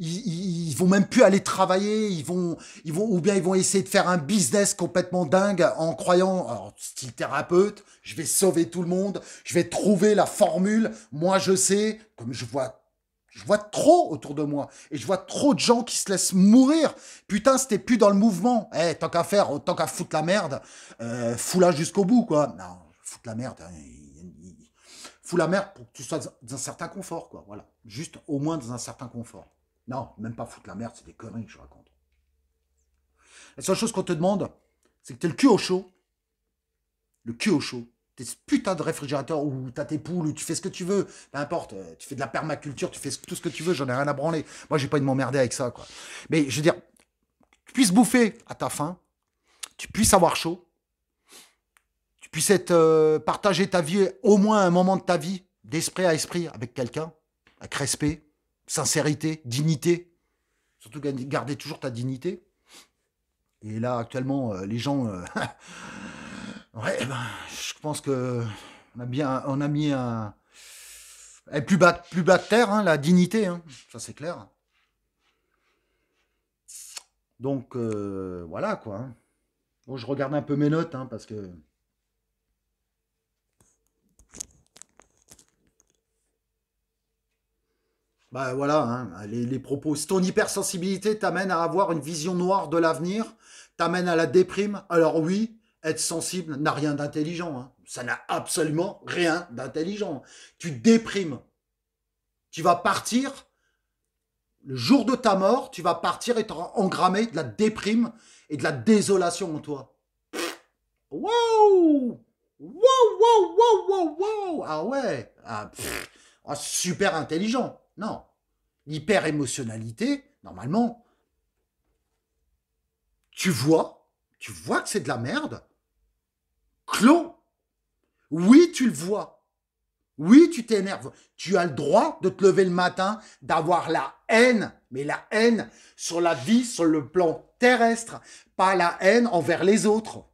Ils, ils, vont même plus aller travailler. Ils vont, ils vont, ou bien ils vont essayer de faire un business complètement dingue en croyant, alors, style thérapeute, je vais sauver tout le monde, je vais trouver la formule. Moi, je sais, comme je vois je vois trop autour de moi. Et je vois trop de gens qui se laissent mourir. Putain, c'était plus dans le mouvement. Eh, tant qu'à faire, tant qu'à foutre la merde, euh, fous-la jusqu'au bout, quoi. Non, foutre la merde. Hein. Fous la merde pour que tu sois dans un certain confort, quoi. Voilà. Juste au moins dans un certain confort. Non, même pas foutre la merde, c'est des conneries que je raconte. La seule chose qu'on te demande, c'est que tu le cul au chaud. Le cul au chaud t'es ce putain de réfrigérateur où t'as tes poules, où tu fais ce que tu veux, peu importe, euh, tu fais de la permaculture, tu fais tout ce que tu veux, j'en ai rien à branler. Moi, j'ai pas de m'emmerder avec ça, quoi. Mais je veux dire, tu puisses bouffer à ta faim, tu puisses avoir chaud, tu puisses être, euh, partager ta vie, au moins un moment de ta vie, d'esprit à esprit, avec quelqu'un, avec respect, sincérité, dignité. Surtout garder toujours ta dignité. Et là, actuellement, euh, les gens... [laughs] Ouais, eh ben, je pense que on a bien, mis un eh, plus bas, plus bas de terre, hein, la dignité, hein, ça c'est clair. Donc euh, voilà quoi. Hein. Bon, je regarde un peu mes notes parce que. Bah voilà, les, les, propos. Si ton hypersensibilité t'amène à avoir une vision noire de l'avenir, t'amène à la déprime, alors oui, être sensible n'a rien d'intelligent. Hein. Ça n'a absolument rien d'intelligent. Tu déprimes. Tu vas partir, le jour de ta mort, tu vas partir et t'auras engrammé de la déprime et de la désolation en toi. Wow Wow, wow, wow, wow, wow Ah ouais ah, ah, Super intelligent. Non. hyper émotionnalité normalement, tu vois, tu vois que c'est de la merde, Clos, oui, tu le vois. Oui, tu t'énerves. Tu as le droit de te lever le matin, d'avoir la haine, mais la haine sur la vie, sur le plan terrestre, pas la haine envers les autres.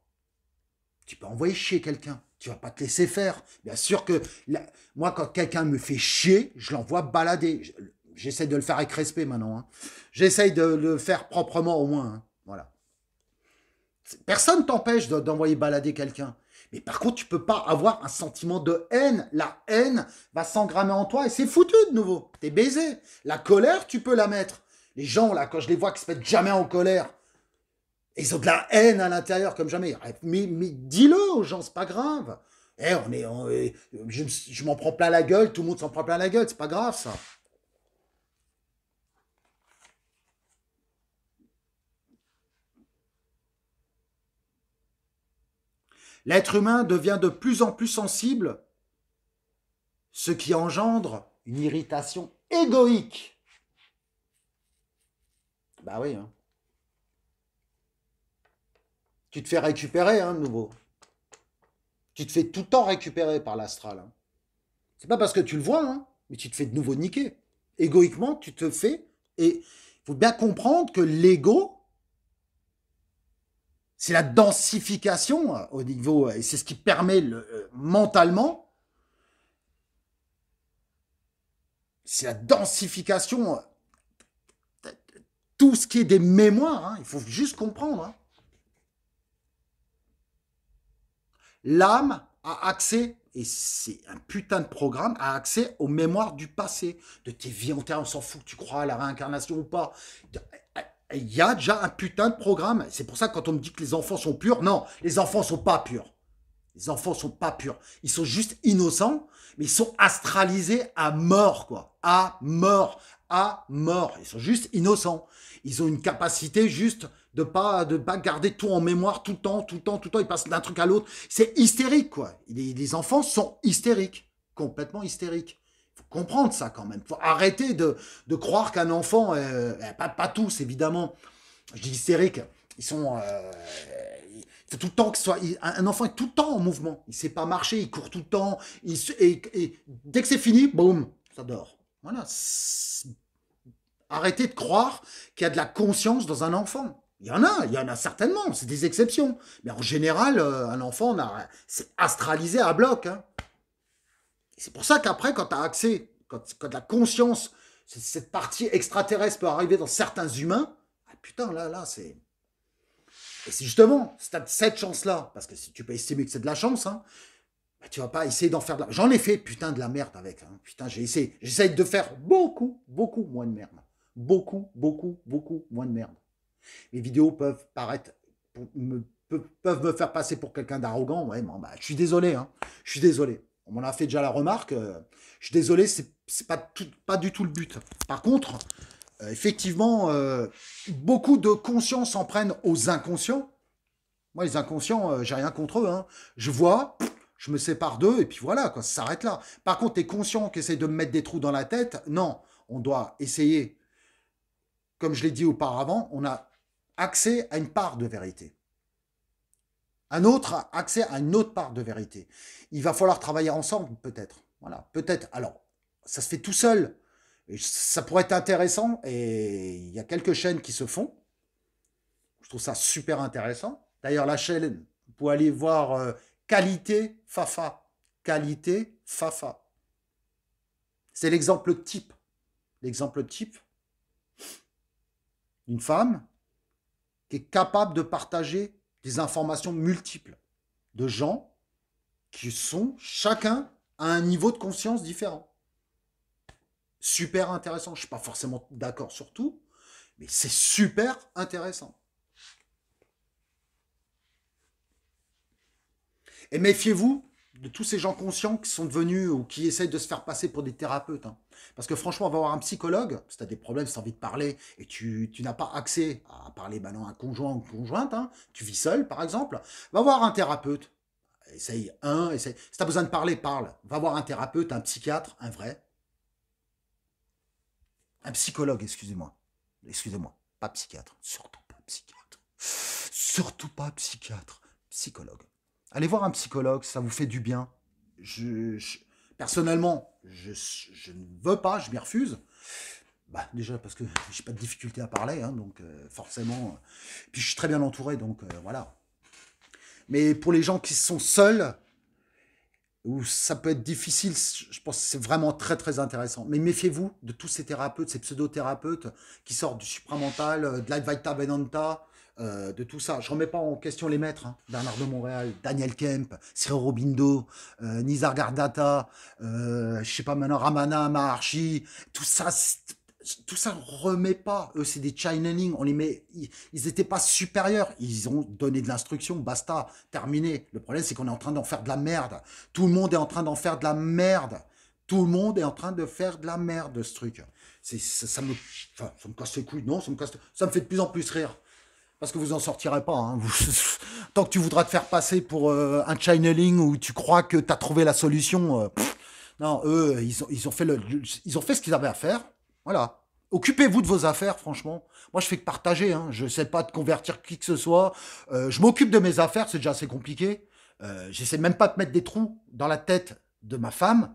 Tu peux envoyer chier quelqu'un. Tu vas pas te laisser faire. Bien sûr que moi, quand quelqu'un me fait chier, je l'envoie balader. J'essaie de le faire avec respect maintenant. j'essaye hein. J'essaie de le faire proprement au moins. Hein. Voilà. Personne t'empêche d'envoyer balader quelqu'un. Mais par contre, tu peux pas avoir un sentiment de haine. La haine va s'engrammer en toi et c'est foutu de nouveau. T'es baisé. La colère, tu peux la mettre. Les gens, là, quand je les vois qui se mettent jamais en colère, ils ont de la haine à l'intérieur comme jamais. Mais, dis-le aux gens, c'est pas grave. Eh, on je, je m'en prends plein la gueule, tout le monde s'en prend plein la gueule, c'est pas grave ça. L'être humain devient de plus en plus sensible, ce qui engendre une irritation égoïque. Bah oui. Hein. Tu te fais récupérer, hein, de nouveau. Tu te fais tout le temps récupérer par l'astral. Hein. C'est pas parce que tu le vois, hein, mais tu te fais de nouveau niquer. Égoïquement, tu te fais. Et il faut bien comprendre que l'ego, c'est la densification euh, au niveau, euh, et c'est ce qui permet euh, mentalement, c'est la densification, tout ce qui est des mémoires, hein, il faut juste comprendre. Hein. L'âme a accès, et c'est un putain de programme, a accès aux mémoires du passé, de tes vies antérieures, on s'en fout, tu crois à la réincarnation ou pas il y a déjà un putain de programme. C'est pour ça quand on me dit que les enfants sont purs, non, les enfants sont pas purs. Les enfants sont pas purs. Ils sont juste innocents, mais ils sont astralisés à mort, quoi. À mort. À mort. Ils sont juste innocents. Ils ont une capacité juste de pas de pas garder tout en mémoire tout le temps, tout le temps, tout le temps. Ils passent d'un truc à l'autre. C'est hystérique, quoi. les enfants sont hystériques. Complètement hystériques comprendre ça quand même. faut arrêter de, croire qu'un enfant, euh, euh, pas, pas, tous évidemment, je dis hystérique, ils sont... Euh, tout le temps que soit... un enfant est tout le temps en mouvement. Il ne sait pas marcher, il court tout le temps. et, dès que c'est fini, boum, ça dort. Voilà. Arrêtez de croire qu'il y a de la conscience dans un enfant. Il y en a, il y en a certainement, c'est des exceptions. Mais en général, euh, un enfant, c'est astralisé à bloc. Hein c'est pour ça qu'après, quand tu as accès, quand, la conscience, cette partie extraterrestre peut arriver dans certains humains, ah putain, là, là, c'est... Et si justement cette chance-là, parce que si tu peux estimer que c'est de la chance, hein, bah, tu vas pas essayer d'en faire de la... J'en ai fait, putain, de la merde avec. Hein. Putain, j'ai essayé. J'essaye de faire beaucoup, beaucoup moins de merde. Beaucoup, beaucoup, beaucoup moins de merde. Mes vidéos peuvent paraître... Me, peuvent me faire passer pour quelqu'un d'arrogant. Ouais, bon, bah, je suis désolé. Hein. Je suis désolé. On a fait déjà la remarque. Euh, je suis désolé, c'est pas, pas du tout le but. Par contre, euh, effectivement, euh, beaucoup de consciences s'en prennent aux inconscients. Moi, les inconscients, j'ai rien contre eux. Hein. Je vois, je me sépare d'eux, et puis voilà, ça s'arrête là. Par contre, t'es conscients qui essayent de me mettre des trous dans la tête, non, on doit essayer. Comme je l'ai dit auparavant, on a accès à une part de vérité. Un autre accès à une autre part de vérité. Il va falloir travailler ensemble, peut-être. Voilà, peut-être. Alors, ça se fait tout seul. ça pourrait être intéressant. Et il y a quelques chaînes qui se font. Je trouve ça super intéressant. D'ailleurs, la chaîne, vous pouvez aller voir euh, Qualité Fafa. Qualité Fafa. C'est l'exemple type. L'exemple type d'une femme qui est capable de partager des informations multiples de gens qui sont chacun à un niveau de conscience différent. Super intéressant. Je ne suis pas forcément d'accord sur tout, mais c'est super intéressant. Et méfiez-vous de tous ces gens conscients qui sont devenus ou qui essayent de se faire passer pour des thérapeutes. Hein. Parce que franchement, on va voir un psychologue, si tu as des problèmes, si tu as envie de parler, et tu, tu n'as pas accès à parler maintenant à un conjoint ou conjointe, hein, tu vis seul par exemple, va voir un thérapeute. Essaye un, essaye. Si tu as besoin de parler, parle. Va voir un thérapeute, un psychiatre, un vrai. Un psychologue, excusez-moi. Excusez-moi, pas psychiatre. Surtout pas psychiatre. Surtout pas psychiatre. Psychologue. Allez voir un psychologue, ça vous fait du bien. Je, personnellement, je, ne veux pas, je m'y refuse. Bah, déjà parce que j'ai pas de difficulté à parler, hein, donc euh, forcément. Euh, puis je suis très bien entouré, donc euh, voilà. Mais pour les gens qui sont seuls, où ça peut être difficile, je pense que c'est vraiment très très intéressant. Mais méfiez-vous de tous ces thérapeutes, ces pseudo-thérapeutes qui sortent du supramental, de l'Advaita Vedanta, euh, de tout ça. Je remets pas en question les maîtres, hein. Bernard de Montréal, Daniel Kemp, Cyril Robindo, euh, Nizar Gardata, euh, je sais pas maintenant Ramana Maharshi, tout ça, tout ça remet pas. Eux, c'est des channeling. On les met, ils n'étaient pas supérieurs. Ils ont donné de l'instruction. Basta. Terminé. Le problème, c'est qu'on est en train d'en faire de la merde. Tout le monde est en train d'en faire de la merde. Tout le monde est en train de faire de la merde, ce truc. ça, me, ça me casse les couilles. Non, ça me casse, ça me fait de plus en plus rire parce que vous en sortirez pas. Hein. [laughs] tant que tu voudras te faire passer pour euh, un channeling où tu crois que tu as trouvé la solution, euh, non, eux, ils ont, fait le, ils ont fait ce qu'ils avaient à faire. Voilà. Occupez-vous de vos affaires, franchement. Moi, je fais que partager. Hein. Je sais pas de convertir qui que ce soit. Euh, je m'occupe de mes affaires, c'est déjà assez compliqué. J'essaie même pas de mettre des trous dans la tête de ma femme.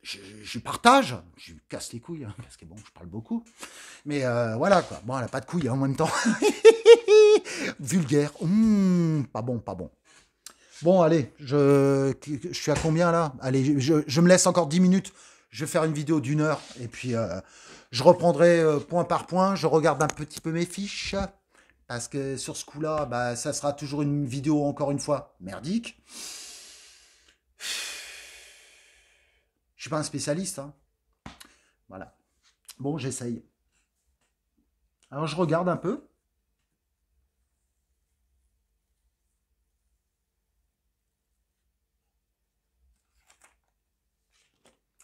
Je, je, partage, je casse les couilles, hein, parce que bon, je parle beaucoup. Mais voilà, quoi. Bon, elle n'a pas de couilles hein, en même temps. [laughs] Vulgaire. Hum, pas bon, pas bon. Bon, allez, je, suis à combien là Allez, je, me laisse encore 10 minutes. Je vais faire une vidéo d'une heure et puis euh, je reprendrai euh, point par point. Je regarde un petit peu mes fiches parce que sur ce coup-là, bah, ça sera toujours une vidéo, encore une fois, merdique. Je suis pas un spécialiste. Hein. Voilà. Bon, j'essaye. Alors, je regarde un peu.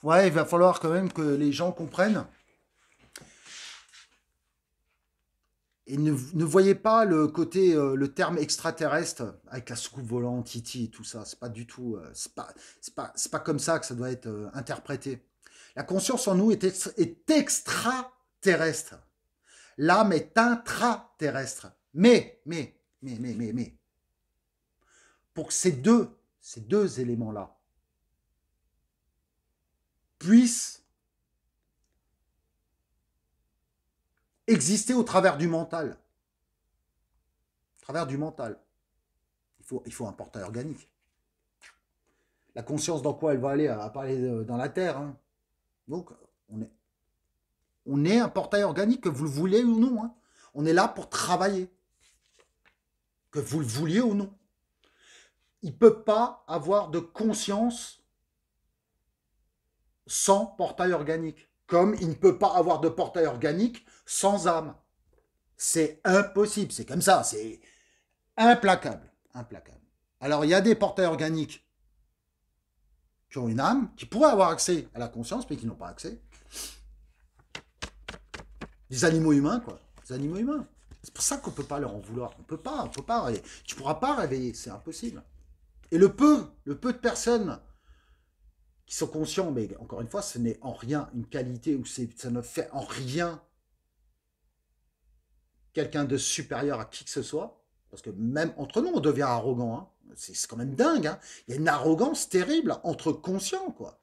Ouais, il va falloir quand même que les gens comprennent. Et ne, voyez pas le côté, euh, le terme extraterrestre avec la scoop volante, Titi, tout ça. C'est pas du tout, euh, c'est pas, comme ça que ça doit être euh, interprété. La conscience en nous est, est extraterrestre. L'âme est intraterrestre. Mais, mais, mais, mais, mais, mais, pour que ces deux, ces deux éléments-là puisse exister au travers du mental. Au travers du mental. Il faut, il faut un portail organique. La conscience dans quoi elle va aller, à parler dans la terre. Hein. Donc, on est, on est un portail organique, que vous le voulez ou non. Hein. On est là pour travailler. Que vous le vouliez ou non. Il ne peut pas avoir de conscience sans portail organique. Comme il ne peut pas avoir de portail organique sans âme. C'est impossible, c'est comme ça, c'est implacable, implacable. Alors il y a des portails organiques qui ont une âme, qui pourraient avoir accès à la conscience, mais qui n'ont pas accès. Des animaux humains, quoi. Des animaux humains. C'est pour ça qu'on ne peut pas leur en vouloir. On peut pas, on peut pas. Tu pourras pas réveiller, c'est impossible. Et le peu, le peu de personnes qui sont conscients, mais encore une fois, ce n'est en rien une qualité ou ça ne fait en rien quelqu'un de supérieur à qui que ce soit, parce que même entre nous, on devient arrogant. Hein. C'est quand même dingue. Hein. Il y a une arrogance terrible entre conscients, quoi.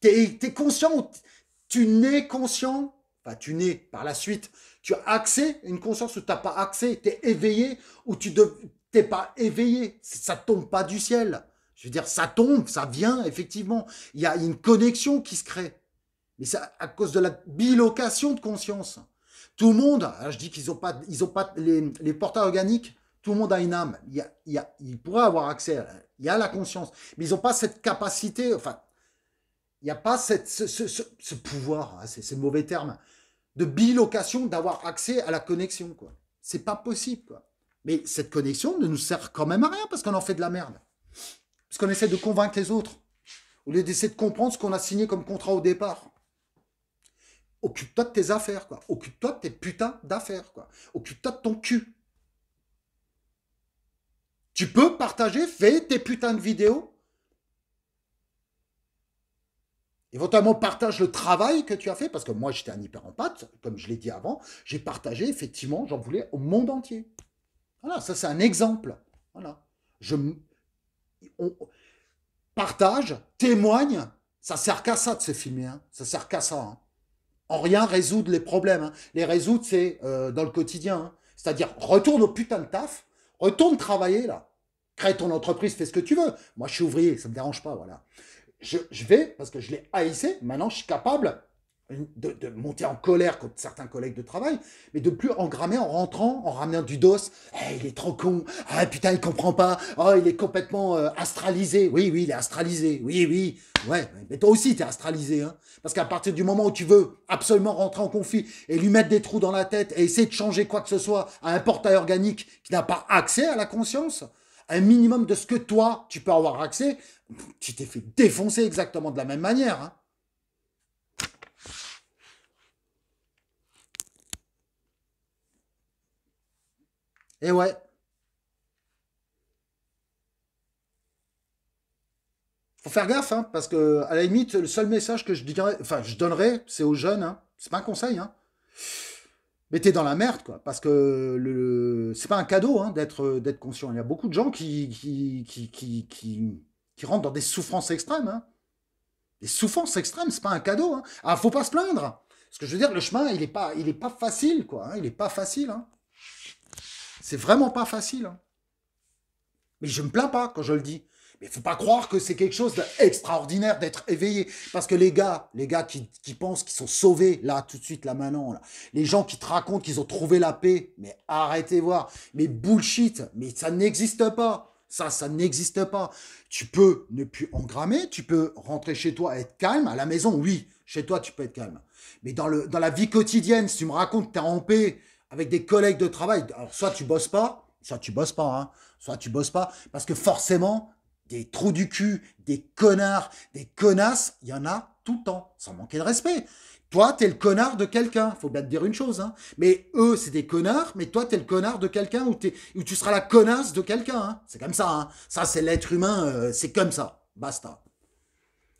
T'es es conscient, tu n'es conscient, enfin, tu n'es par la suite, tu as accès à une conscience ou n'as pas accès, tu es éveillé ou tu n'es pas éveillé, ça tombe pas du ciel. Je veux dire, ça tombe, ça vient, effectivement. Il y a une connexion qui se crée. Mais c'est à cause de la bilocation de conscience. Tout le monde, ah, je dis qu'ils n'ont pas, ils pas les, les portails organiques, tout le monde a une âme. Il, y pourrait avoir accès, hein. il y a la conscience. Mais ils n'ont pas cette capacité, enfin, il n'y a pas ce, pouvoir, hein, c'est le mauvais terme, de bilocation, d'avoir accès à la connexion. Ce C'est pas possible. Mais cette connexion ne nous sert quand même à rien parce qu'on en fait de la merde. Parce qu'on essaie de convaincre les autres. Au lieu d'essayer de comprendre ce qu'on a signé comme contrat au départ. Occupe-toi de tes affaires, quoi. Occupe-toi de tes putains d'affaires, quoi. Occupe-toi de ton cul. Tu peux partager, fais tes putains de vidéos. Éventuellement, partage le travail que tu as fait, parce que moi, j'étais un hyper empathe, comme je l'ai dit avant. J'ai partagé, effectivement, j'en voulais au monde entier. Voilà, ça, c'est un exemple. Voilà. Je, partage, témoigne. Ça sert qu'à ça de se filmer. Hein. Ça sert qu'à ça. Hein. En rien résoudre les problèmes. Hein. Les résoudre, c'est euh, dans le quotidien. C'est-à-dire, retourne au putain de taf. Retourne travailler, là. Crée ton entreprise, fais ce que tu veux. Moi, je suis ouvrier, ça ne me dérange pas, voilà. Je, je vais, parce que je l'ai haïssé, maintenant, je suis capable de, monter en colère contre certains collègues de travail, mais de plus engrammer en rentrant, en ramenant du dos. Eh, il est trop con. Ah putain, il comprend pas. Oh, il est complètement euh, astralisé. Oui, oui, il est astralisé. Oui, oui. Ouais, mais toi aussi, t'es astralisé. Hein Parce qu'à partir du moment où tu veux absolument rentrer en conflit et lui mettre des trous dans la tête et essayer de changer quoi que ce soit à un portail organique qui n'a pas accès à la conscience, un minimum de ce que toi, tu peux avoir accès, tu t'es fait défoncer exactement de la même manière. Hein Et eh ouais. Faut faire gaffe, hein, parce que à la limite, le seul message que je dirais, enfin, je donnerais, c'est aux jeunes. Hein. C'est pas un conseil. Hein. Mais dans la merde, quoi, parce que le... c'est pas un cadeau hein, d'être conscient. Il y a beaucoup de gens qui qui, qui, rentrent dans des souffrances extrêmes. Hein. Des souffrances extrêmes, c'est pas un cadeau. Hein. Ah, faut pas se plaindre. parce que je veux dire, le chemin, il est pas, il est pas facile, quoi. Hein. Il est pas facile. C'est vraiment pas facile. Hein. Mais je me plains pas quand je le dis. Mais il faut pas croire que c'est quelque chose d'extraordinaire d'être éveillé. Parce que les gars, les gars qui, pensent qu'ils sont sauvés, là, tout de suite, là, maintenant, là, les gens qui te racontent qu'ils ont trouvé la paix, mais arrêtez voir. Mais bullshit, mais ça n'existe pas. Ça, ça n'existe pas. Tu peux ne plus engrammer, tu peux rentrer chez toi et être calme. À la maison, oui, chez toi, tu peux être calme. Mais dans, le, dans la vie quotidienne, si tu me racontes que tu es en paix, avec des collègues de travail. Alors, soit tu bosses pas, soit tu bosses pas, hein. soit tu bosses pas, parce que forcément, des trous du cul, des connards, des connasses, il y en a tout le temps, sans manquer de respect. Toi, t'es le connard de quelqu'un. Faut bien te dire une chose, hein. Mais eux, c'est des connards, mais toi, t'es le connard de quelqu'un ou, ou tu seras la connasse de quelqu'un, hein. C'est comme ça, Ça, c'est l'être humain, euh, c'est comme ça. Basta.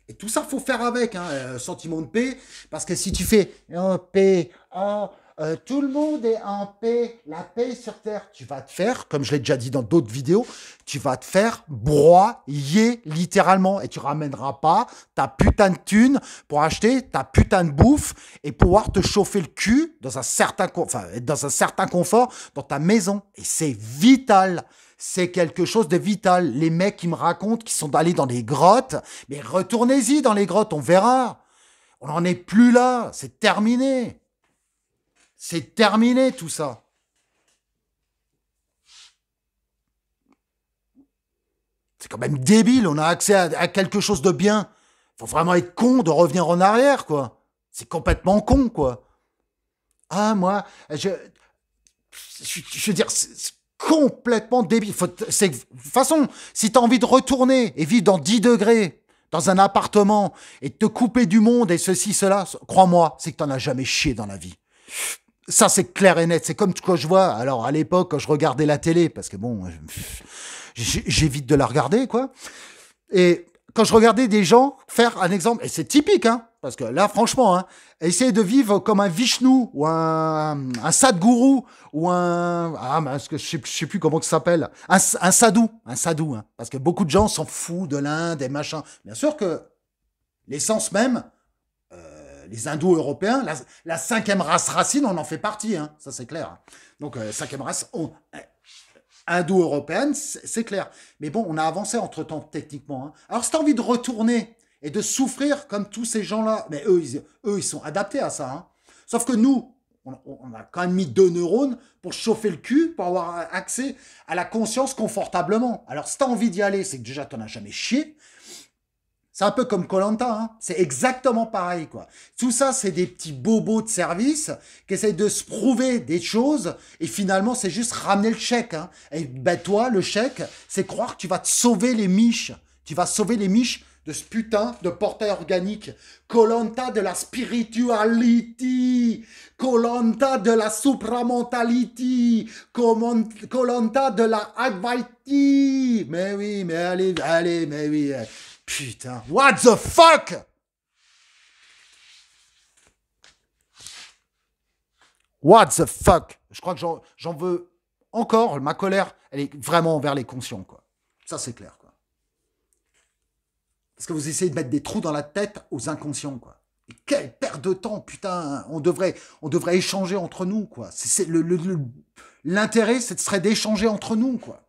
Et tout ça, faut faire avec, hein. Euh, sentiment de paix. Parce que si tu fais, un oh, paix, oh, euh, tout le monde est en paix, la paix sur terre. Tu vas te faire, comme je l'ai déjà dit dans d'autres vidéos, tu vas te faire broyer littéralement et tu ramèneras pas ta putain de thune pour acheter ta putain de bouffe et pouvoir te chauffer le cul dans un certain, enfin, dans un certain confort dans ta maison. Et c'est vital c'est quelque chose de vital. Les mecs qui me racontent qu'ils sont allés dans des grottes, mais retournez-y dans les grottes, on verra. On n'en est plus là, c'est terminé. C'est terminé tout ça. C'est quand même débile, on a accès à, quelque chose de bien. Faut vraiment être con de revenir en arrière, quoi. C'est complètement con, quoi. Ah, moi, je. Je, veux dire, c'est complètement débile. Faut, de toute façon, si as envie de retourner et vivre dans 10 degrés, dans un appartement, et te couper du monde et ceci, cela, crois-moi, c'est que t'en as jamais chié dans la vie. Ça, c'est clair et net. C'est comme tout ce que je vois. Alors, à l'époque, quand je regardais la télé, parce que bon, euh, j'évite de la regarder, quoi. Et quand je regardais des gens faire un exemple, et c'est typique, hein, parce que là, franchement, hein, essayer de vivre comme un Vishnu ou un, un Sadguru ou un ah mais je sais, plus comment ça s'appelle, un, un sadhu, un sadhu, hein. parce que beaucoup de gens s'en foutent de l'Inde et machin. Bien sûr que l'essence même les hindous européens la, cinquième race racine, on en fait partie, hein. ça c'est clair. Donc euh, cinquième race hindous euh, européenne c'est clair. Mais bon, on a avancé entre-temps techniquement. Hein. Alors si envie de retourner et de souffrir comme tous ces gens-là, mais eux ils, ils sont adaptés à ça. Hein. Sauf que nous, on, a quand même mis deux neurones pour chauffer le cul, pour avoir accès à la conscience confortablement. Alors si envie d'y aller, c'est que déjà tu as jamais chié. C'est un peu comme Colanta, hein. c'est exactement pareil quoi. Tout ça, c'est des petits bobos de service qui essayent de se prouver des choses et finalement, c'est juste ramener le chèque. Hein. Et ben toi, le chèque, c'est croire que tu vas te sauver les miches. Tu vas sauver les miches de ce putain de portail organique. Colanta de la spirituality. Colanta de la supramontality. Colanta de la advaiti. Mais oui, mais allez, allez, mais oui. Eh. Putain, what the fuck What the fuck Je crois que j'en veux encore. Ma colère, elle est vraiment envers les conscients, quoi. Ça, c'est clair, quoi. Parce que vous essayez de mettre des trous dans la tête aux inconscients, quoi. Et quelle perte de temps, putain On devrait, on devrait échanger entre nous, quoi. l'intérêt, ce serait d'échanger entre nous, quoi.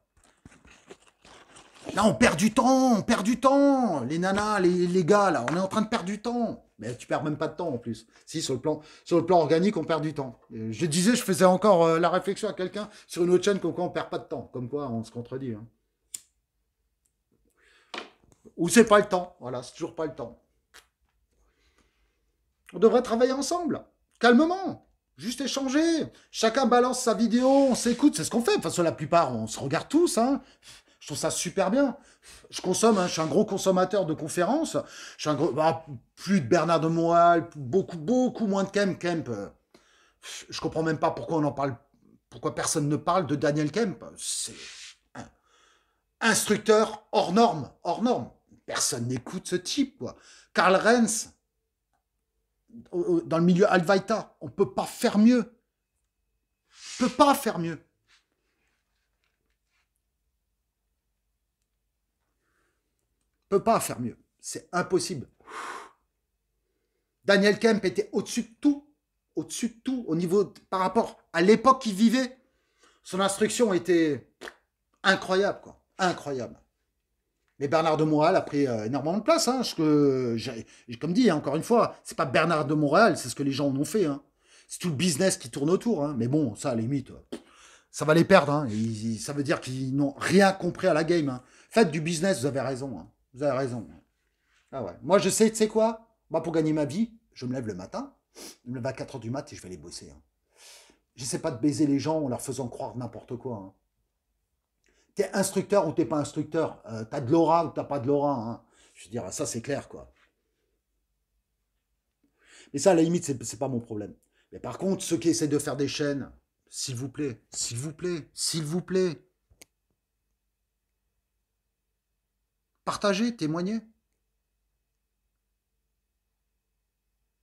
Là, on perd du temps, on perd du temps. Les nanas, les, gars, là, on est en train de perdre du temps. Mais tu perds même pas de temps en plus. Si, sur le plan, sur le plan organique, on perd du temps. Euh, je disais, je faisais encore euh, la réflexion à quelqu'un sur une autre chaîne comme quoi on perd pas de temps. Comme quoi, on se contredit. Hein. Ou c'est pas le temps. Voilà, c'est toujours pas le temps. On devrait travailler ensemble, calmement, juste échanger. Chacun balance sa vidéo, on s'écoute, c'est ce qu'on fait. Enfin, sur la plupart, on se regarde tous. Hein. Je trouve ça super bien. Je consomme, hein, je suis un gros consommateur de conférences. Je suis un gros, bah, plus de Bernard de Moal, beaucoup, beaucoup moins de Kemp. Kemp, je comprends même pas pourquoi on en parle, pourquoi personne ne parle de Daniel Kemp. C'est un instructeur hors norme, hors norme. Personne n'écoute ce type, quoi. Karl Renz, dans le milieu Alvaita, on peut pas faire mieux. On peut pas faire mieux. pas faire mieux. C'est impossible. Daniel Kemp était au-dessus de tout, au-dessus de tout, au niveau par rapport à l'époque qu'il vivait. Son instruction était incroyable, quoi, incroyable. Mais Bernard de Montréal a pris euh, énormément de place. Hein, ce que, comme dit, hein, encore une fois, c'est pas Bernard de Montréal, c'est ce que les gens en ont fait. Hein. C'est tout le business qui tourne autour. Hein. Mais bon, ça, à limite, euh, ça va les perdre. ça veut dire qu'ils n'ont rien compris à la game. Faites du business, vous avez raison. Vous avez raison. Ah ouais. Moi, je sais, tu sais quoi Moi, pour gagner ma vie, je me lève le matin. Je me lève à 4 h du mat et je vais aller bosser. Hein. J'essaie pas de baiser les gens en leur faisant croire n'importe quoi. Hein. T'es instructeur ou t'es pas instructeur. Tu euh, t'as de l'aura ou t'as pas de l'aura. Hein. Je veux dire, ça, c'est clair, quoi. Mais ça, à la limite, c'est pas mon problème. Mais par contre, ceux qui essaient de faire des chaînes, s'il vous plaît, s'il vous plaît, s'il vous plaît, Partager, témoigner.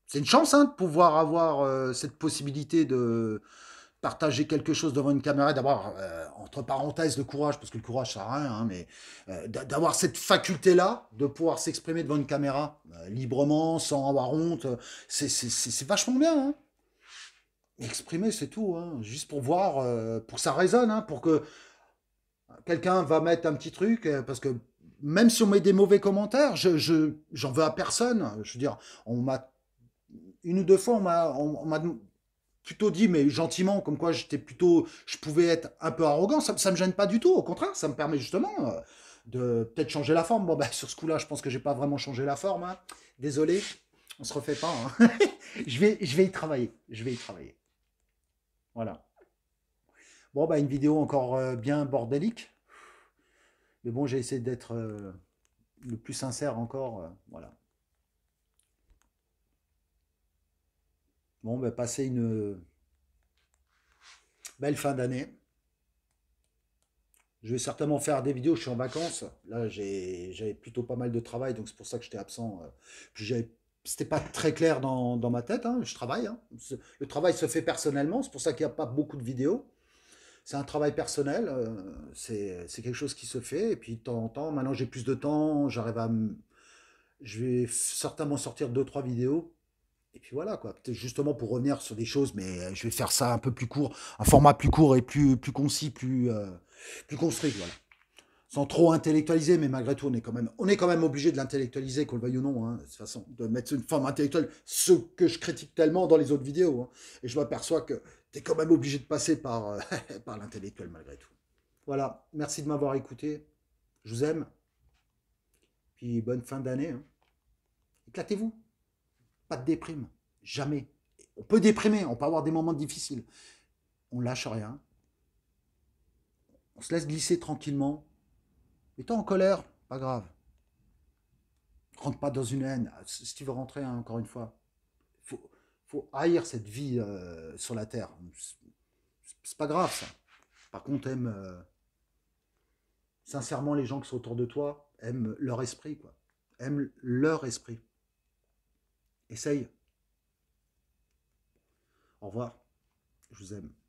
C'est une chance hein, de pouvoir avoir euh, cette possibilité de partager quelque chose devant une caméra, d'avoir, euh, entre parenthèses, le courage, parce que le courage, ça rien, hein, mais euh, d'avoir cette faculté-là de pouvoir s'exprimer devant une caméra, librement, sans avoir honte, c'est vachement bien. Hein. Exprimer, c'est tout, hein, juste pour voir, pour que ça résonne, hein, pour que quelqu'un va mettre un petit truc, parce que même si on met des mauvais commentaires, je j'en veux à personne. Je veux dire, on m'a une ou deux fois, on m'a plutôt dit, mais gentiment, comme quoi j'étais plutôt, je pouvais être un peu arrogant. Ça, ne me gêne pas du tout. Au contraire, ça me permet justement euh, de peut-être changer la forme. Bon, bah, sur ce coup-là, je pense que j'ai pas vraiment changé la forme. Hein. Désolé, on se refait pas. Hein. [laughs] je vais, je vais y travailler. Je vais y travailler. Voilà. Bon, bah, une vidéo encore euh, bien bordélique. Mais bon, j'ai essayé d'être euh, le plus sincère encore. Euh, voilà. Bon, ben, passez une euh, belle fin d'année. Je vais certainement faire des vidéos, je suis en vacances. Là, j'avais plutôt pas mal de travail, donc c'est pour ça que j'étais absent. Ce j'avais c'était pas très clair dans, ma tête, hein. je travaille. Hein. Le travail se fait personnellement, c'est pour ça qu'il n'y a pas beaucoup de vidéos c'est un travail personnel, euh, c'est quelque chose qui se fait. Et puis de temps en temps, maintenant j'ai plus de temps, j'arrive à... Je vais certainement sortir deux, trois vidéos. Et puis voilà, quoi. Justement pour revenir sur des choses, mais euh, je vais faire ça un peu plus court, un format plus court et plus, plus concis, plus, euh, plus construit. Voilà sans trop intellectualiser, mais malgré tout, on est quand même, obligé de l'intellectualiser, qu'on le veuille ou non, hein. de toute façon, de mettre une forme intellectuelle, ce que je critique tellement dans les autres vidéos. Hein. et je m'aperçois que tu es quand même obligé de passer euh, [laughs] par, l'intellectuel malgré tout. Voilà, merci de m'avoir écouté. Je vous aime. Puis bonne fin d'année. Hein. Éclatez-vous. Pas de déprime. Jamais. On peut déprimer, on peut avoir des moments difficiles. On lâche rien. On se laisse glisser tranquillement T'es en colère, pas grave. Rentre pas dans une haine. Si tu veux rentrer, hein, encore une fois, faut, faut haïr cette vie euh, sur la terre. C'est pas grave ça. Par contre, aime euh, sincèrement les gens qui sont autour de toi, aime leur esprit quoi. Aime leur esprit. Essaye. Au revoir. Je vous aime.